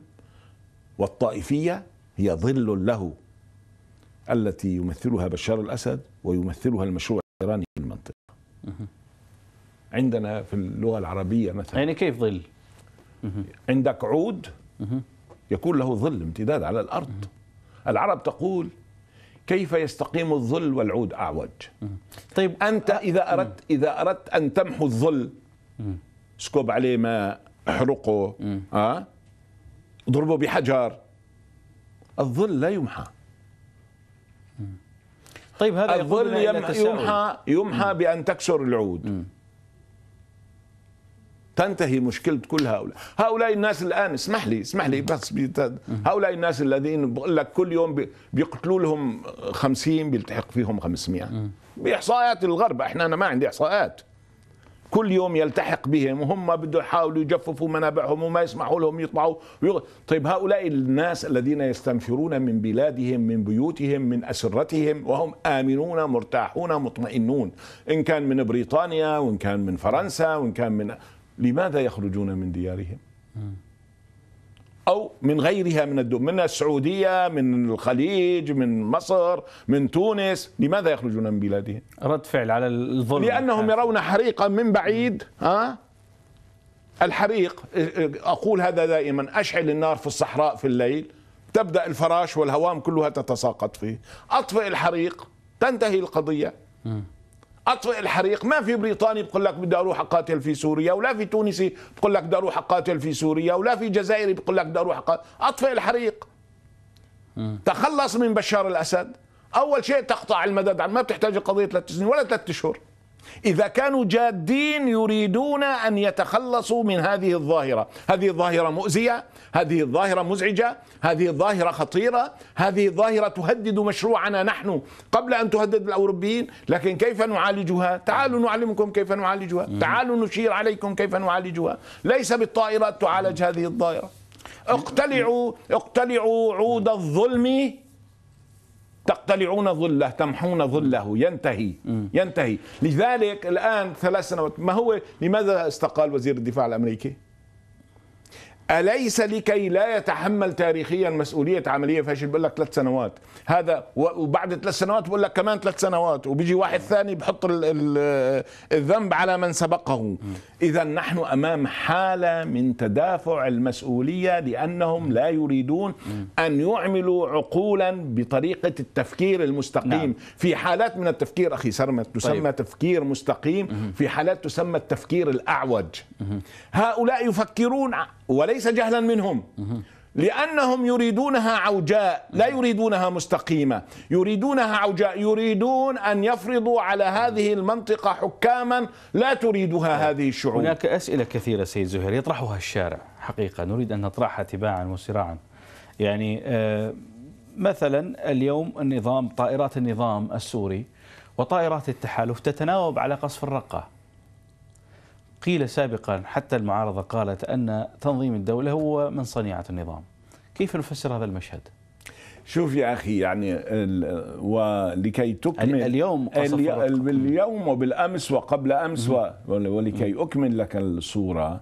والطائفية هي ظل له التي يمثلها بشار الأسد ويمثلها المشروع الايراني في المنطقه. عندنا في اللغه العربيه مثلا يعني كيف ظل؟ عندك عود يكون له ظل امتداد على الارض. العرب تقول كيف يستقيم الظل والعود اعوج؟ طيب انت آه، اذا اردت اذا اردت ان تمحو الظل اسكب عليه ماء احرقه اه اضربه بحجر الظل لا يمحى طيب هذا الظل يمحى يمحى بأن تكسر العود م. تنتهي مشكلة كل هؤلاء هؤلاء الناس الآن اسمح لي اسمح لي بس هؤلاء الناس الذين بقول لك كل يوم بيقتلوا لهم 50 بيلتحق فيهم 500 بإحصائيات الغرب احنا أنا ما عندي إحصائيات كل يوم يلتحق بهم وهم بده يحاولوا يجففوا منابعهم وما يسمحوا لهم يطلعوا ويغ... طيب هؤلاء الناس الذين يستنفرون من بلادهم من بيوتهم من أسرتهم وهم آمنون مرتاحون مطمئنون إن كان من بريطانيا وإن كان من فرنسا وإن كان من لماذا يخرجون من ديارهم؟ أو من غيرها من الدول من السعودية من الخليج من مصر من تونس لماذا يخرجون من بلادهم رد فعل على الظلم لأنهم يرون حريقا من بعيد ها الحريق أقول هذا دائما أشعل النار في الصحراء في الليل تبدأ الفراش والهوام كلها تتساقط فيه أطفئ الحريق تنتهي القضية م. اطفئ الحريق ما في بريطاني بقول لك بدي اروح اقاتل في سوريا ولا في تونسي بقول لك بدي اروح اقاتل في سوريا ولا في جزائري بقول لك بدي اروح اقاتل اطفئ الحريق تخلص من بشار الاسد اول شيء تقطع المدد ما بتحتاج قضيه ثلاث سنين ولا ثلاث اشهر إذا كانوا جادين يريدون أن يتخلصوا من هذه الظاهرة هذه الظاهرة مؤذية هذه الظاهرة مزعجة هذه الظاهرة خطيرة هذه الظاهرة تهدد مشروعنا نحن قبل أن تهدد الأوروبيين لكن كيف نعالجها تعالوا نعلمكم كيف نعالجها تعالوا نشير عليكم كيف نعالجها ليس بالطائرات تعالج هذه الظاهرة اقتلعوا اقتلعوا عود الظلم تقتلعون ظله تمحون ظله ينتهي ينتهي لذلك الآن ثلاث سنوات ما هو لماذا استقال وزير الدفاع الأمريكي اليس لكي لا يتحمل تاريخيا مسؤوليه عمليه فاشل بقول لك ثلاث سنوات هذا وبعد ثلاث سنوات بقول لك كمان ثلاث سنوات وبيجي واحد ثاني بحط الذنب على من سبقه اذا نحن امام حاله من تدافع المسؤوليه لانهم لا يريدون ان يعملوا عقولا بطريقه التفكير المستقيم نعم. في حالات من التفكير اخي سرمت طيب. تسمى طيب. تفكير مستقيم في حالات تسمى التفكير الاعوج هؤلاء يفكرون وليس ليس جهلا منهم لأنهم يريدونها عوجاء لا يريدونها مستقيمة يريدونها عوجاء يريدون أن يفرضوا على هذه المنطقة حكاما لا تريدها هذه الشعوب هناك أسئلة كثيرة سيد زهير يطرحها الشارع حقيقة نريد أن نطرحها تباعا وصراعا يعني آه، مثلا اليوم النظام طائرات النظام السوري وطائرات التحالف تتناوب على قصف الرقه قيل سابقا حتى المعارضة قالت أن تنظيم الدولة هو من صنيعة النظام كيف نفسر هذا المشهد؟ شوف يا اخي يعني ولكي تكمل اليوم اليوم وبالامس وقبل امس ولكي اكمل لك الصوره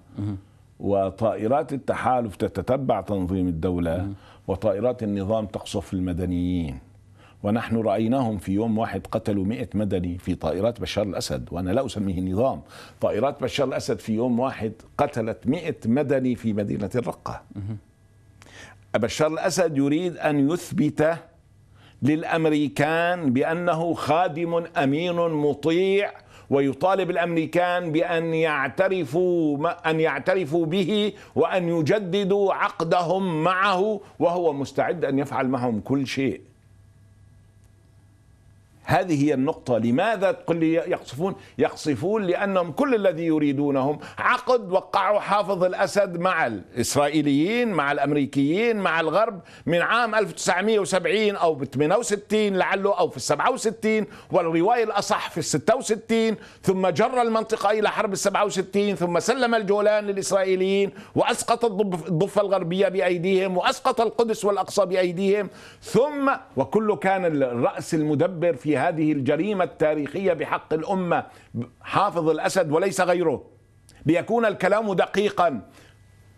وطائرات التحالف تتتبع تنظيم الدوله وطائرات النظام تقصف المدنيين ونحن رأيناهم في يوم واحد قتلوا مئة مدني في طائرات بشار الأسد وأنا لا أسميه نظام طائرات بشار الأسد في يوم واحد قتلت مئة مدني في مدينة الرقة بشار الأسد يريد أن يثبت للأمريكان بأنه خادم أمين مطيع ويطالب الامريكان بان يعترفوا ان يعترفوا به وان يجددوا عقدهم معه وهو مستعد ان يفعل معهم كل شيء هذه هي النقطة لماذا تقول لي يقصفون يقصفون لأنهم كل الذي يريدونهم عقد وقعوا حافظ الأسد مع الإسرائيليين مع الأمريكيين مع الغرب من عام 1970 أو ب 68 لعله أو في 67 والرواية الأصح في 66 ثم جر المنطقة إلى حرب 67 ثم سلم الجولان للإسرائيليين وأسقط الضفة الغربية بأيديهم وأسقط القدس والأقصى بأيديهم ثم وكل كان الرأس المدبر في هذه الجريمة التاريخية بحق الأمة حافظ الأسد وليس غيره ليكون الكلام دقيقا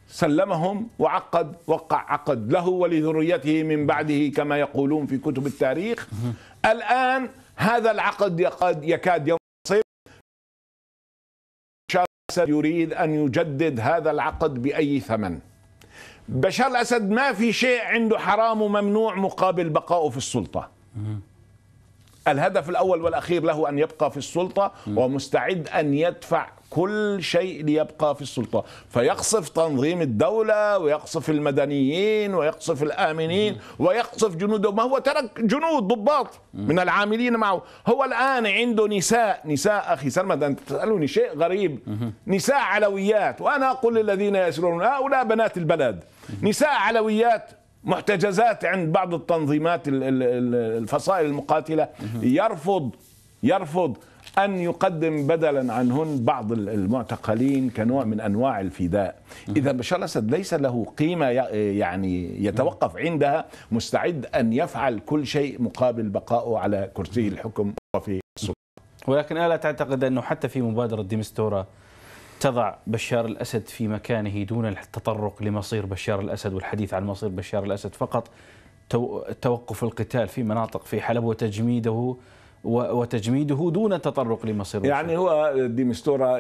سلمهم وعقد وقع عقد له ولذريته من بعده كما يقولون في كتب التاريخ الآن هذا العقد يقاد يكاد ينصب بشار الأسد يريد أن يجدد هذا العقد بأي ثمن بشار الأسد ما في شيء عنده حرام وممنوع مقابل بقائه في السلطة الهدف الأول والأخير له أن يبقى في السلطة ومستعد أن يدفع كل شيء ليبقى في السلطة فيقصف تنظيم الدولة ويقصف المدنيين ويقصف الآمنين ويقصف جنوده ما هو ترك جنود ضباط من العاملين معه هو الآن عنده نساء نساء أخي سلمى أنت تسألني شيء غريب نساء علويات وأنا أقول للذين يسرون هؤلاء بنات البلد نساء علويات محتجزات عند بعض التنظيمات الفصائل المقاتله يرفض يرفض أن يقدم بدلا عنهن بعض المعتقلين كنوع من أنواع الفداء إذا بشار الأسد ليس له قيمة يعني يتوقف عندها مستعد أن يفعل كل شيء مقابل بقائه على كرسي الحكم وفي السلطة ولكن ألا تعتقد أنه حتى في مبادرة ديمستورا تضع بشار الأسد في مكانه دون التطرق لمصير بشار الأسد والحديث عن مصير بشار الأسد فقط توقف القتال في مناطق في حلب وتجميده وتجميده دون تطرق لمصير يعني هو ديمستورا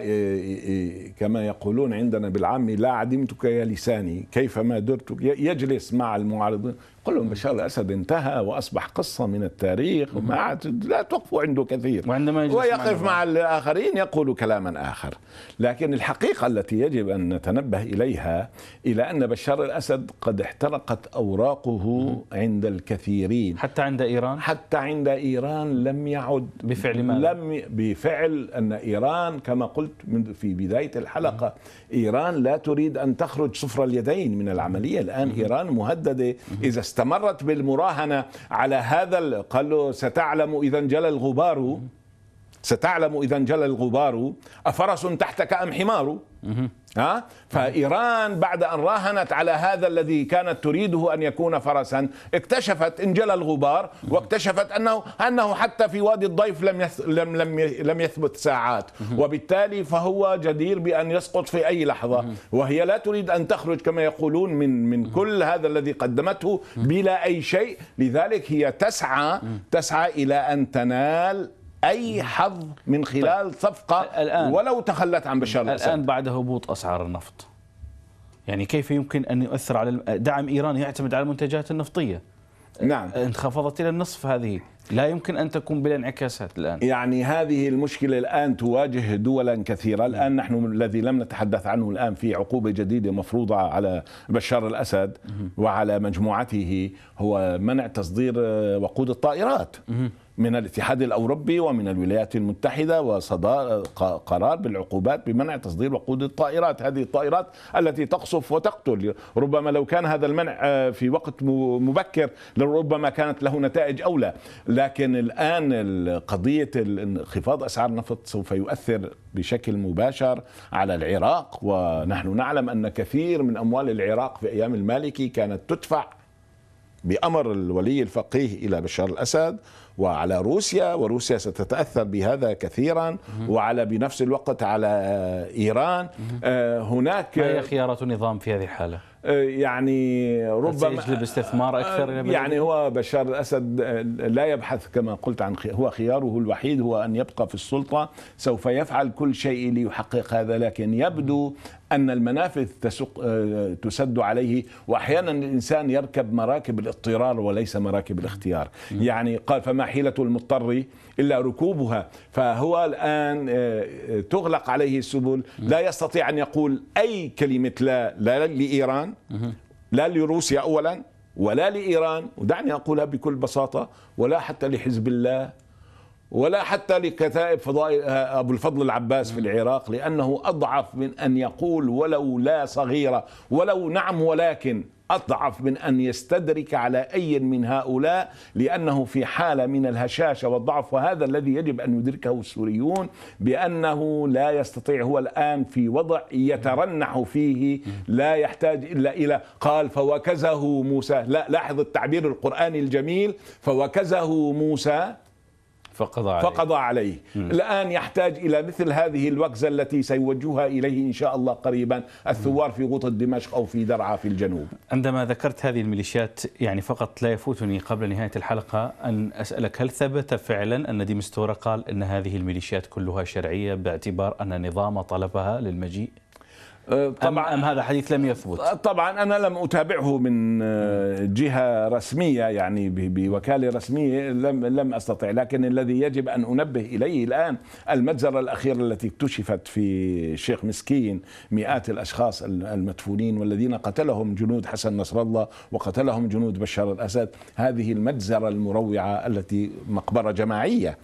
كما يقولون عندنا بالعامي لا عدمتك يا لساني كيفما درتك يجلس مع المعارضين قل لهم بشار الاسد انتهى واصبح قصه من التاريخ وما عاد لا توقفوا عنده كثير وعندما يجلس ويقف مع, الاخرين يقول كلاما اخر لكن الحقيقه التي يجب ان نتنبه اليها الى ان بشار الاسد قد احترقت اوراقه عند الكثيرين حتى عند ايران حتى عند ايران لم يعد بفعل ما لم بفعل ان ايران كما قلت في بدايه الحلقه ايران لا تريد ان تخرج صفر اليدين من العمليه الان ايران مهدده اذا استمرت بالمراهنة على هذا قال له ستعلم إذا انجلى الغبار ستعلم إذا انجلى الغبار أفرس تحتك أم حمار ها؟ فإيران بعد أن راهنت على هذا الذي كانت تريده أن يكون فرسا اكتشفت انجلى الغبار واكتشفت أنه, أنه حتى في وادي الضيف لم, لم, لم, لم يثبت ساعات وبالتالي فهو جدير بأن يسقط في أي لحظة وهي لا تريد أن تخرج كما يقولون من, من كل هذا الذي قدمته بلا أي شيء لذلك هي تسعى تسعى إلى أن تنال أي حظ من طيب. خلال صفقة الآن ولو تخلت عن بشار الأسد الآن بعد هبوط أسعار النفط يعني كيف يمكن أن يؤثر على دعم إيران يعتمد على المنتجات النفطية نعم انخفضت إلى النصف هذه لا يمكن أن تكون بلا انعكاسات الآن يعني هذه المشكلة الآن تواجه دولا كثيرة الآن نحن الذي لم نتحدث عنه الآن في عقوبة جديدة مفروضة على بشار الأسد وعلى مجموعته هو منع تصدير وقود الطائرات من الاتحاد الاوروبي ومن الولايات المتحده وصدار قرار بالعقوبات بمنع تصدير وقود الطائرات، هذه الطائرات التي تقصف وتقتل، ربما لو كان هذا المنع آه، في وقت مبكر لربما كانت له نتائج اولى، لكن الان قضيه انخفاض اسعار النفط سوف يؤثر بشكل مباشر على العراق ونحن نعلم ان كثير من اموال العراق في ايام المالكي كانت تدفع بامر الولي الفقيه الى بشار الاسد وعلى روسيا وروسيا ستتاثر بهذا كثيرا وعلى بنفس الوقت على ايران آه، هناك ما هي خيارات النظام في هذه الحاله؟ يعني ربما يجلب استثمار اكثر يعني هو بشار الاسد آه، لا يبحث كما قلت عن هو خياره الوحيد هو ان يبقى في السلطه سوف يفعل كل شيء ليحقق هذا لكن يبدو ان المنافذ تسق آه، تسد عليه واحيانا الانسان يركب مراكب الاضطرار وليس مراكب الاختيار يعني قال فما حيله المضطر الا ركوبها فهو الان آه، تغلق عليه السبل لا يستطيع ان يقول اي كلمه لا لا لايران لا لروسيا أولا ولا لإيران ودعني أقولها بكل بساطة ولا حتى لحزب الله ولا حتى لكتائب فضائل آه، أبو الفضل العباس في العراق لأنه أضعف من أن يقول ولو لا صغيرة ولو نعم ولكن أضعف من أن يستدرك على أي من هؤلاء لأنه في حالة من الهشاشة والضعف وهذا الذي يجب أن يدركه السوريون بأنه لا يستطيع هو الآن في وضع يترنح فيه لا يحتاج إلا إلى قال فوكزه موسى لا لاحظ التعبير القرآني الجميل فوكزه موسى فقضى عليه, فقضى عليه. الآن يحتاج إلى مثل هذه الوكزة التي سيوجهها إليه إن شاء الله قريبا الثوار في غوطة دمشق أو في درعا في الجنوب عندما ذكرت هذه الميليشيات يعني فقط لا يفوتني قبل نهاية الحلقة أن أسألك هل ثبت فعلا أن ديمستورا قال أن هذه الميليشيات كلها شرعية باعتبار أن نظام طلبها للمجيء أه، طبعا أم هذا حديث لم يثبت أه، طبعا أنا لم أتابعه من أه، جهة رسمية يعني بوكالة رسمية لم, لم أستطع لكن الذي يجب أن أنبه إليه الآن المجزرة الأخيرة التي اكتشفت في شيخ مسكين مئات الأشخاص المدفونين والذين قتلهم جنود حسن نصر الله وقتلهم جنود بشار الأسد هذه المجزرة المروعة التي مقبرة جماعية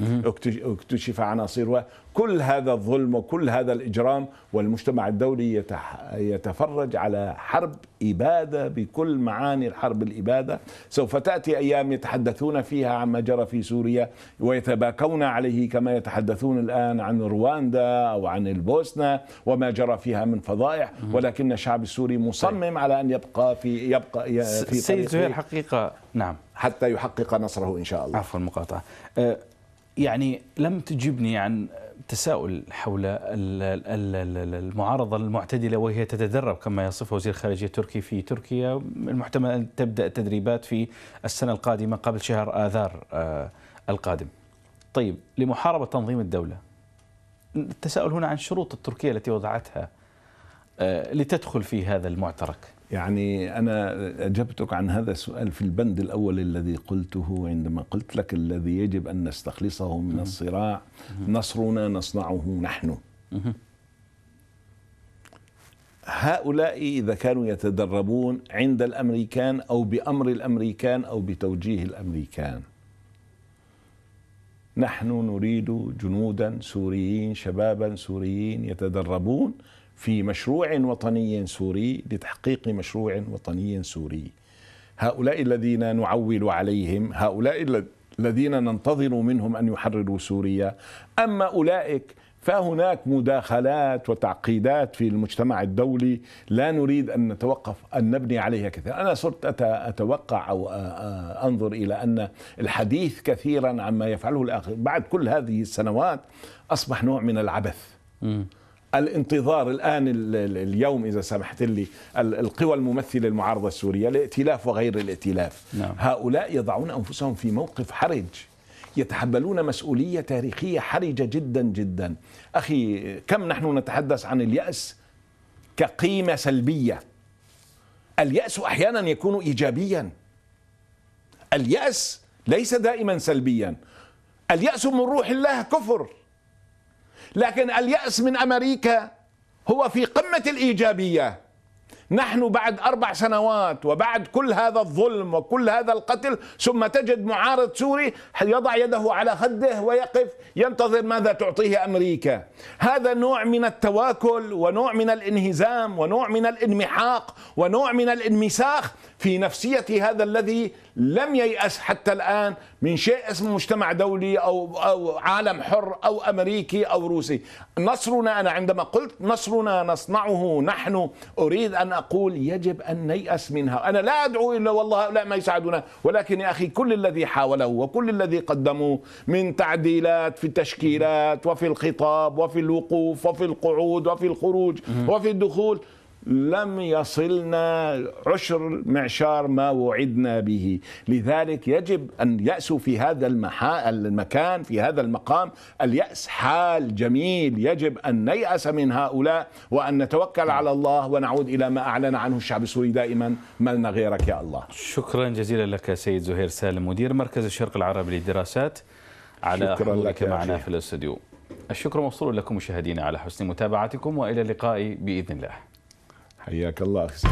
اكتشف عناصرها كل هذا الظلم وكل هذا الإجرام والمجتمع الدولي يتفرج على حرب إبادة بكل معاني الحرب الإبادة سوف تأتي أيام يتحدثون فيها عما جرى في سوريا ويتباكون عليه كما يتحدثون الآن عن رواندا أو عن البوسنة وما جرى فيها من فضائح ولكن الشعب السوري مصمم على أن يبقى في يبقى في سيد زهير الحقيقة نعم حتى يحقق نصره إن شاء الله عفوا المقاطعة أه، يعني لم تجبني عن تساؤل حول المعارضة المعتدلة وهي تتدرب كما يصف وزير الخارجية التركي في تركيا المحتمل أن تبدأ التدريبات في السنة القادمة قبل شهر آذار آه، القادم طيب لمحاربة تنظيم الدولة التساؤل هنا عن الشروط التركية التي وضعتها آه، لتدخل في هذا المعترك يعني أنا أجبتك عن هذا السؤال في البند الأول الذي قلته عندما قلت لك الذي يجب أن نستخلصه من الصراع نصرنا نصنعه نحن هؤلاء إذا كانوا يتدربون عند الأمريكان أو بأمر الأمريكان أو بتوجيه الأمريكان نحن نريد جنودا سوريين شبابا سوريين يتدربون في مشروع وطني سوري لتحقيق مشروع وطني سوري هؤلاء الذين نعول عليهم هؤلاء الذين ننتظر منهم أن يحرروا سوريا أما أولئك فهناك مداخلات وتعقيدات في المجتمع الدولي لا نريد ان نتوقف ان نبني عليها كثيرا، انا صرت اتوقع او انظر الى ان الحديث كثيرا عما يفعله الاخر بعد كل هذه السنوات اصبح نوع من العبث. م. الانتظار الان اليوم اذا سمحت لي القوى الممثله المعارضه السوريه الائتلاف وغير الائتلاف نعم. هؤلاء يضعون انفسهم في موقف حرج يتحملون مسؤوليه تاريخيه حرجه جدا جدا اخي كم نحن نتحدث عن الياس كقيمه سلبيه الياس احيانا يكون ايجابيا الياس ليس دائما سلبيا الياس من روح الله كفر لكن اليأس من أمريكا هو في قمة الإيجابية نحن بعد أربع سنوات وبعد كل هذا الظلم وكل هذا القتل ثم تجد معارض سوري يضع يده على خده ويقف ينتظر ماذا تعطيه أمريكا هذا نوع من التواكل ونوع من الانهزام ونوع من الانمحاق ونوع من الانمساخ في نفسية هذا الذي لم ييأس حتى الآن من شيء اسمه مجتمع دولي أو, أو عالم حر أو أمريكي أو روسي نصرنا أنا عندما قلت نصرنا نصنعه نحن أريد أن أقول يجب أن نيأس منها أنا لا أدعو إلا والله لا ما يساعدنا ولكن يا أخي كل الذي حاولوا وكل الذي قدموه من تعديلات في التشكيلات وفي الخطاب وفي الوقوف وفي القعود وفي الخروج وفي الدخول لم يصلنا عشر معشار ما وعدنا به لذلك يجب أن يأسوا في هذا المحا... المكان في هذا المقام اليأس حال جميل يجب أن نيأس من هؤلاء وأن نتوكل على الله ونعود إلى ما أعلن عنه الشعب السوري دائما ملنا غيرك يا الله شكرا جزيلا لك سيد زهير سالم مدير مركز الشرق العربي للدراسات على لك معنا في الاستوديو الشكر موصول لكم مشاهدينا على حسن متابعتكم وإلى اللقاء بإذن الله حياك الله اخي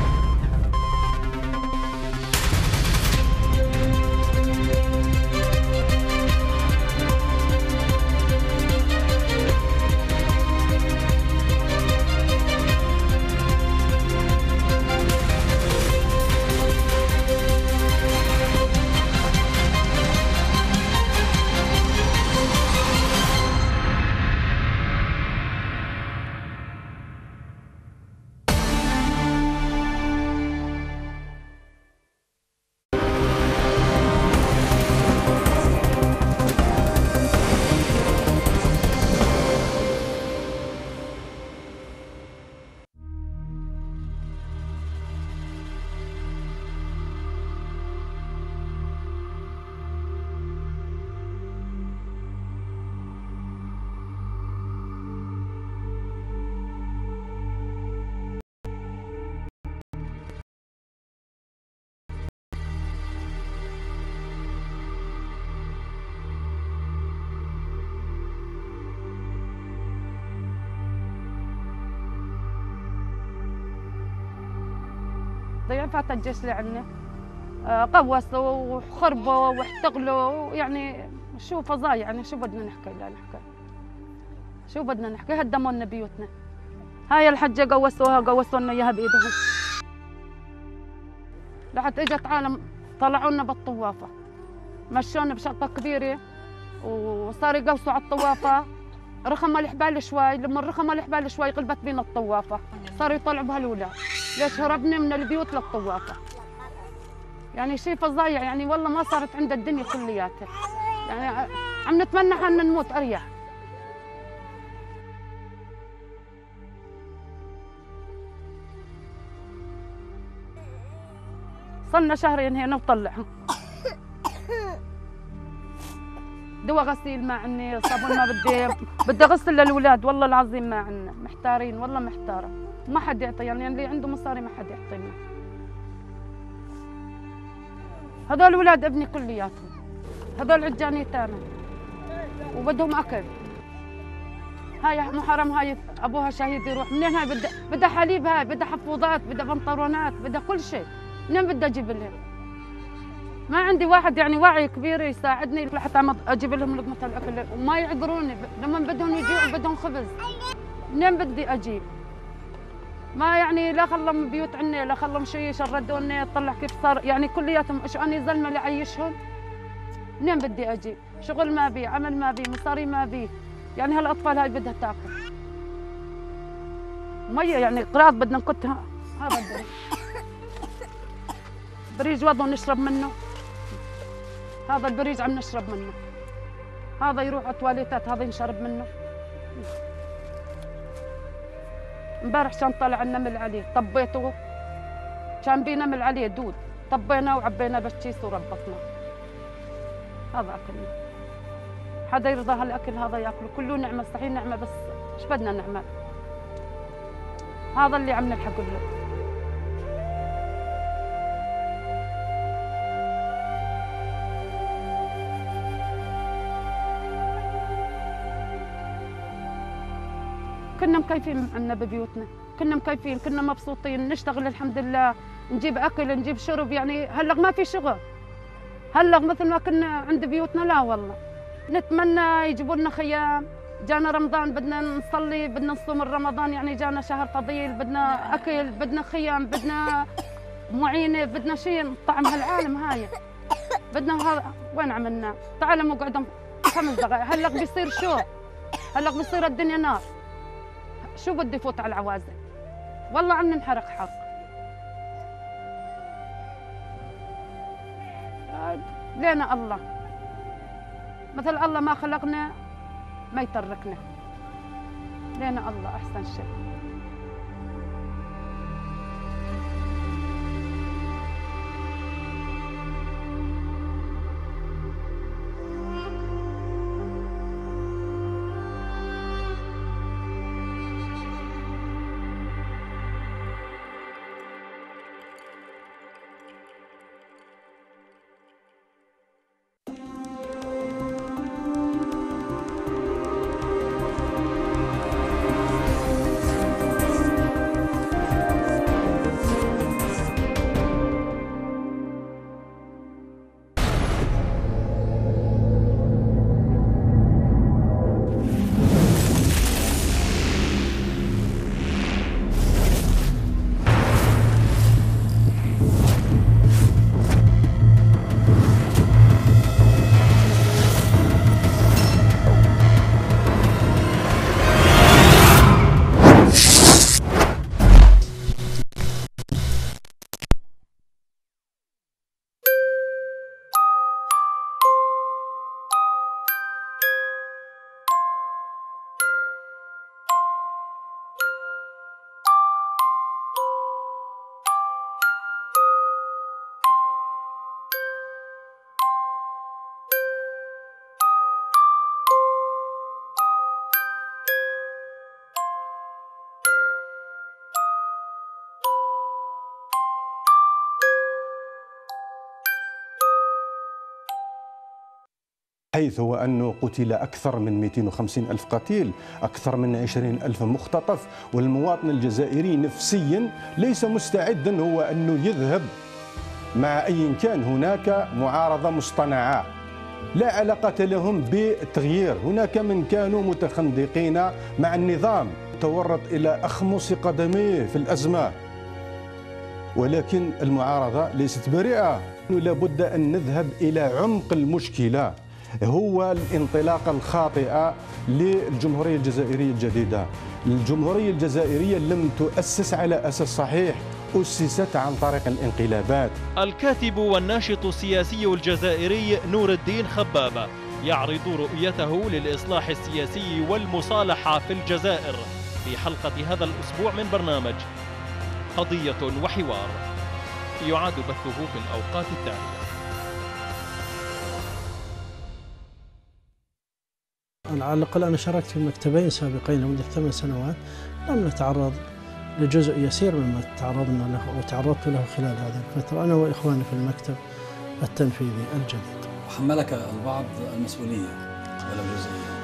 فات الجيش لعنا آه، قوصوا وخربوا واحتقلوا يعني شو فظاع يعني شو بدنا نحكي لا نحكي شو بدنا نحكي هدموا لنا بيوتنا هاي الحجة قوصوها قوصوا لنا اياها بايدهم لحد اجت عالم طلعوا لنا بالطوافة مشونا بشطة كبيرة وصار يقوصوا على الطوافة رخم الحبال شوي لما رخم الحبال شوي قلبت بين الطوافه صاروا يطلعوا بهالولاد ليش هربنا من البيوت للطوافه يعني شيء فظايع يعني والله ما صارت عند الدنيا كلياتها يعني عم نتمنى حالنا نموت اريح صلنا شهرين هنا وطلعهم دواء غسيل ما عندي صابون ما بدي بدي اغسل للاولاد والله العظيم ما عندنا محتارين والله محتاره ما حد يعطي يعني اللي عنده مصاري ما حد يعطينا هذول اولاد ابني كلياتهم هذول عجاني تانا وبدهم اكل هاي محرم هاي ابوها شهيد يروح منين هاي بدها بدها حليب هاي بدها حفوضات بدها بنطلونات بدها كل شيء منين بدها اجيب لها ما عندي واحد يعني وعي كبير يساعدني لحتى اجيب لهم لقمه الاكل وما يعذروني لما بدهم يجوع بدهم خبز منين بدي اجيب؟ ما يعني لا خلهم بيوت عنا لا خلهم شيء شردونا طلع كيف صار يعني كلياتهم ايش اني زلمه لعيشهم منين بدي اجيب؟ شغل ما بي، عمل ما بي، مصاري ما بي، يعني هالاطفال هاي بدها تاكل. ميه يعني قراض بدنا نكتها هذا بريج وضع نشرب منه هذا البريز عم نشرب منه هذا يروح على التواليتات هذا ينشرب منه امبارح كان طلع النمل عليه طبيته كان نمل عليه دود طبينا وعبينا بشيس وربطنا هذا اكلنا حدا يرضى هالاكل هذا ياكله كله نعمه صحيح نعمه بس ايش بدنا نعمل هذا اللي عم نلحق له كنا مكيفين عنا ببيوتنا كنا مكيفين كنا مبسوطين نشتغل الحمد لله نجيب اكل نجيب شرب يعني هلق ما في شغل هلق مثل ما كنا عند بيوتنا لا والله نتمنى يجيبوا لنا خيام جانا رمضان بدنا نصلي بدنا نصوم رمضان يعني جانا شهر فضيل بدنا اكل بدنا خيام بدنا معينه بدنا شيء طعم هالعالم هاي بدنا هذا وين عملنا تعالوا اقعدوا خمس دقائق هلق بيصير شو هلق بيصير الدنيا نار شو بدي فوت على العوازل والله عم ننحرق حرق آه، لينا الله مثل الله ما خلقنا ما يتركنا لينا الله احسن شيء حيث هو أنه قتل أكثر من 250 ألف قتيل أكثر من 20 ألف مختطف والمواطن الجزائري نفسيا ليس مستعدا هو أنه يذهب مع أي كان هناك معارضة مصطنعة لا علاقة لهم بالتغيير هناك من كانوا متخندقين مع النظام تورط إلى أخمص قدميه في الأزمة ولكن المعارضة ليست بريئة لابد أن نذهب إلى عمق المشكلة هو الانطلاقه الخاطئه للجمهوريه الجزائريه الجديده الجمهوريه الجزائريه لم تؤسس على اساس صحيح أسست عن طريق الانقلابات الكاتب والناشط السياسي الجزائري نور الدين خباب يعرض رؤيته للإصلاح السياسي والمصالحة في الجزائر في حلقة هذا الأسبوع من برنامج قضية وحوار يعاد بثه في الأوقات التالية على الأقل أنا شاركت في مكتبين سابقين لمدة ثمان سنوات لم نتعرض لجزء يسير مما تعرضنا له أو تعرضت له خلال هذه الفترة أنا وإخواني في المكتب التنفيذي الجديد وحملك البعض المسؤولية والجزئية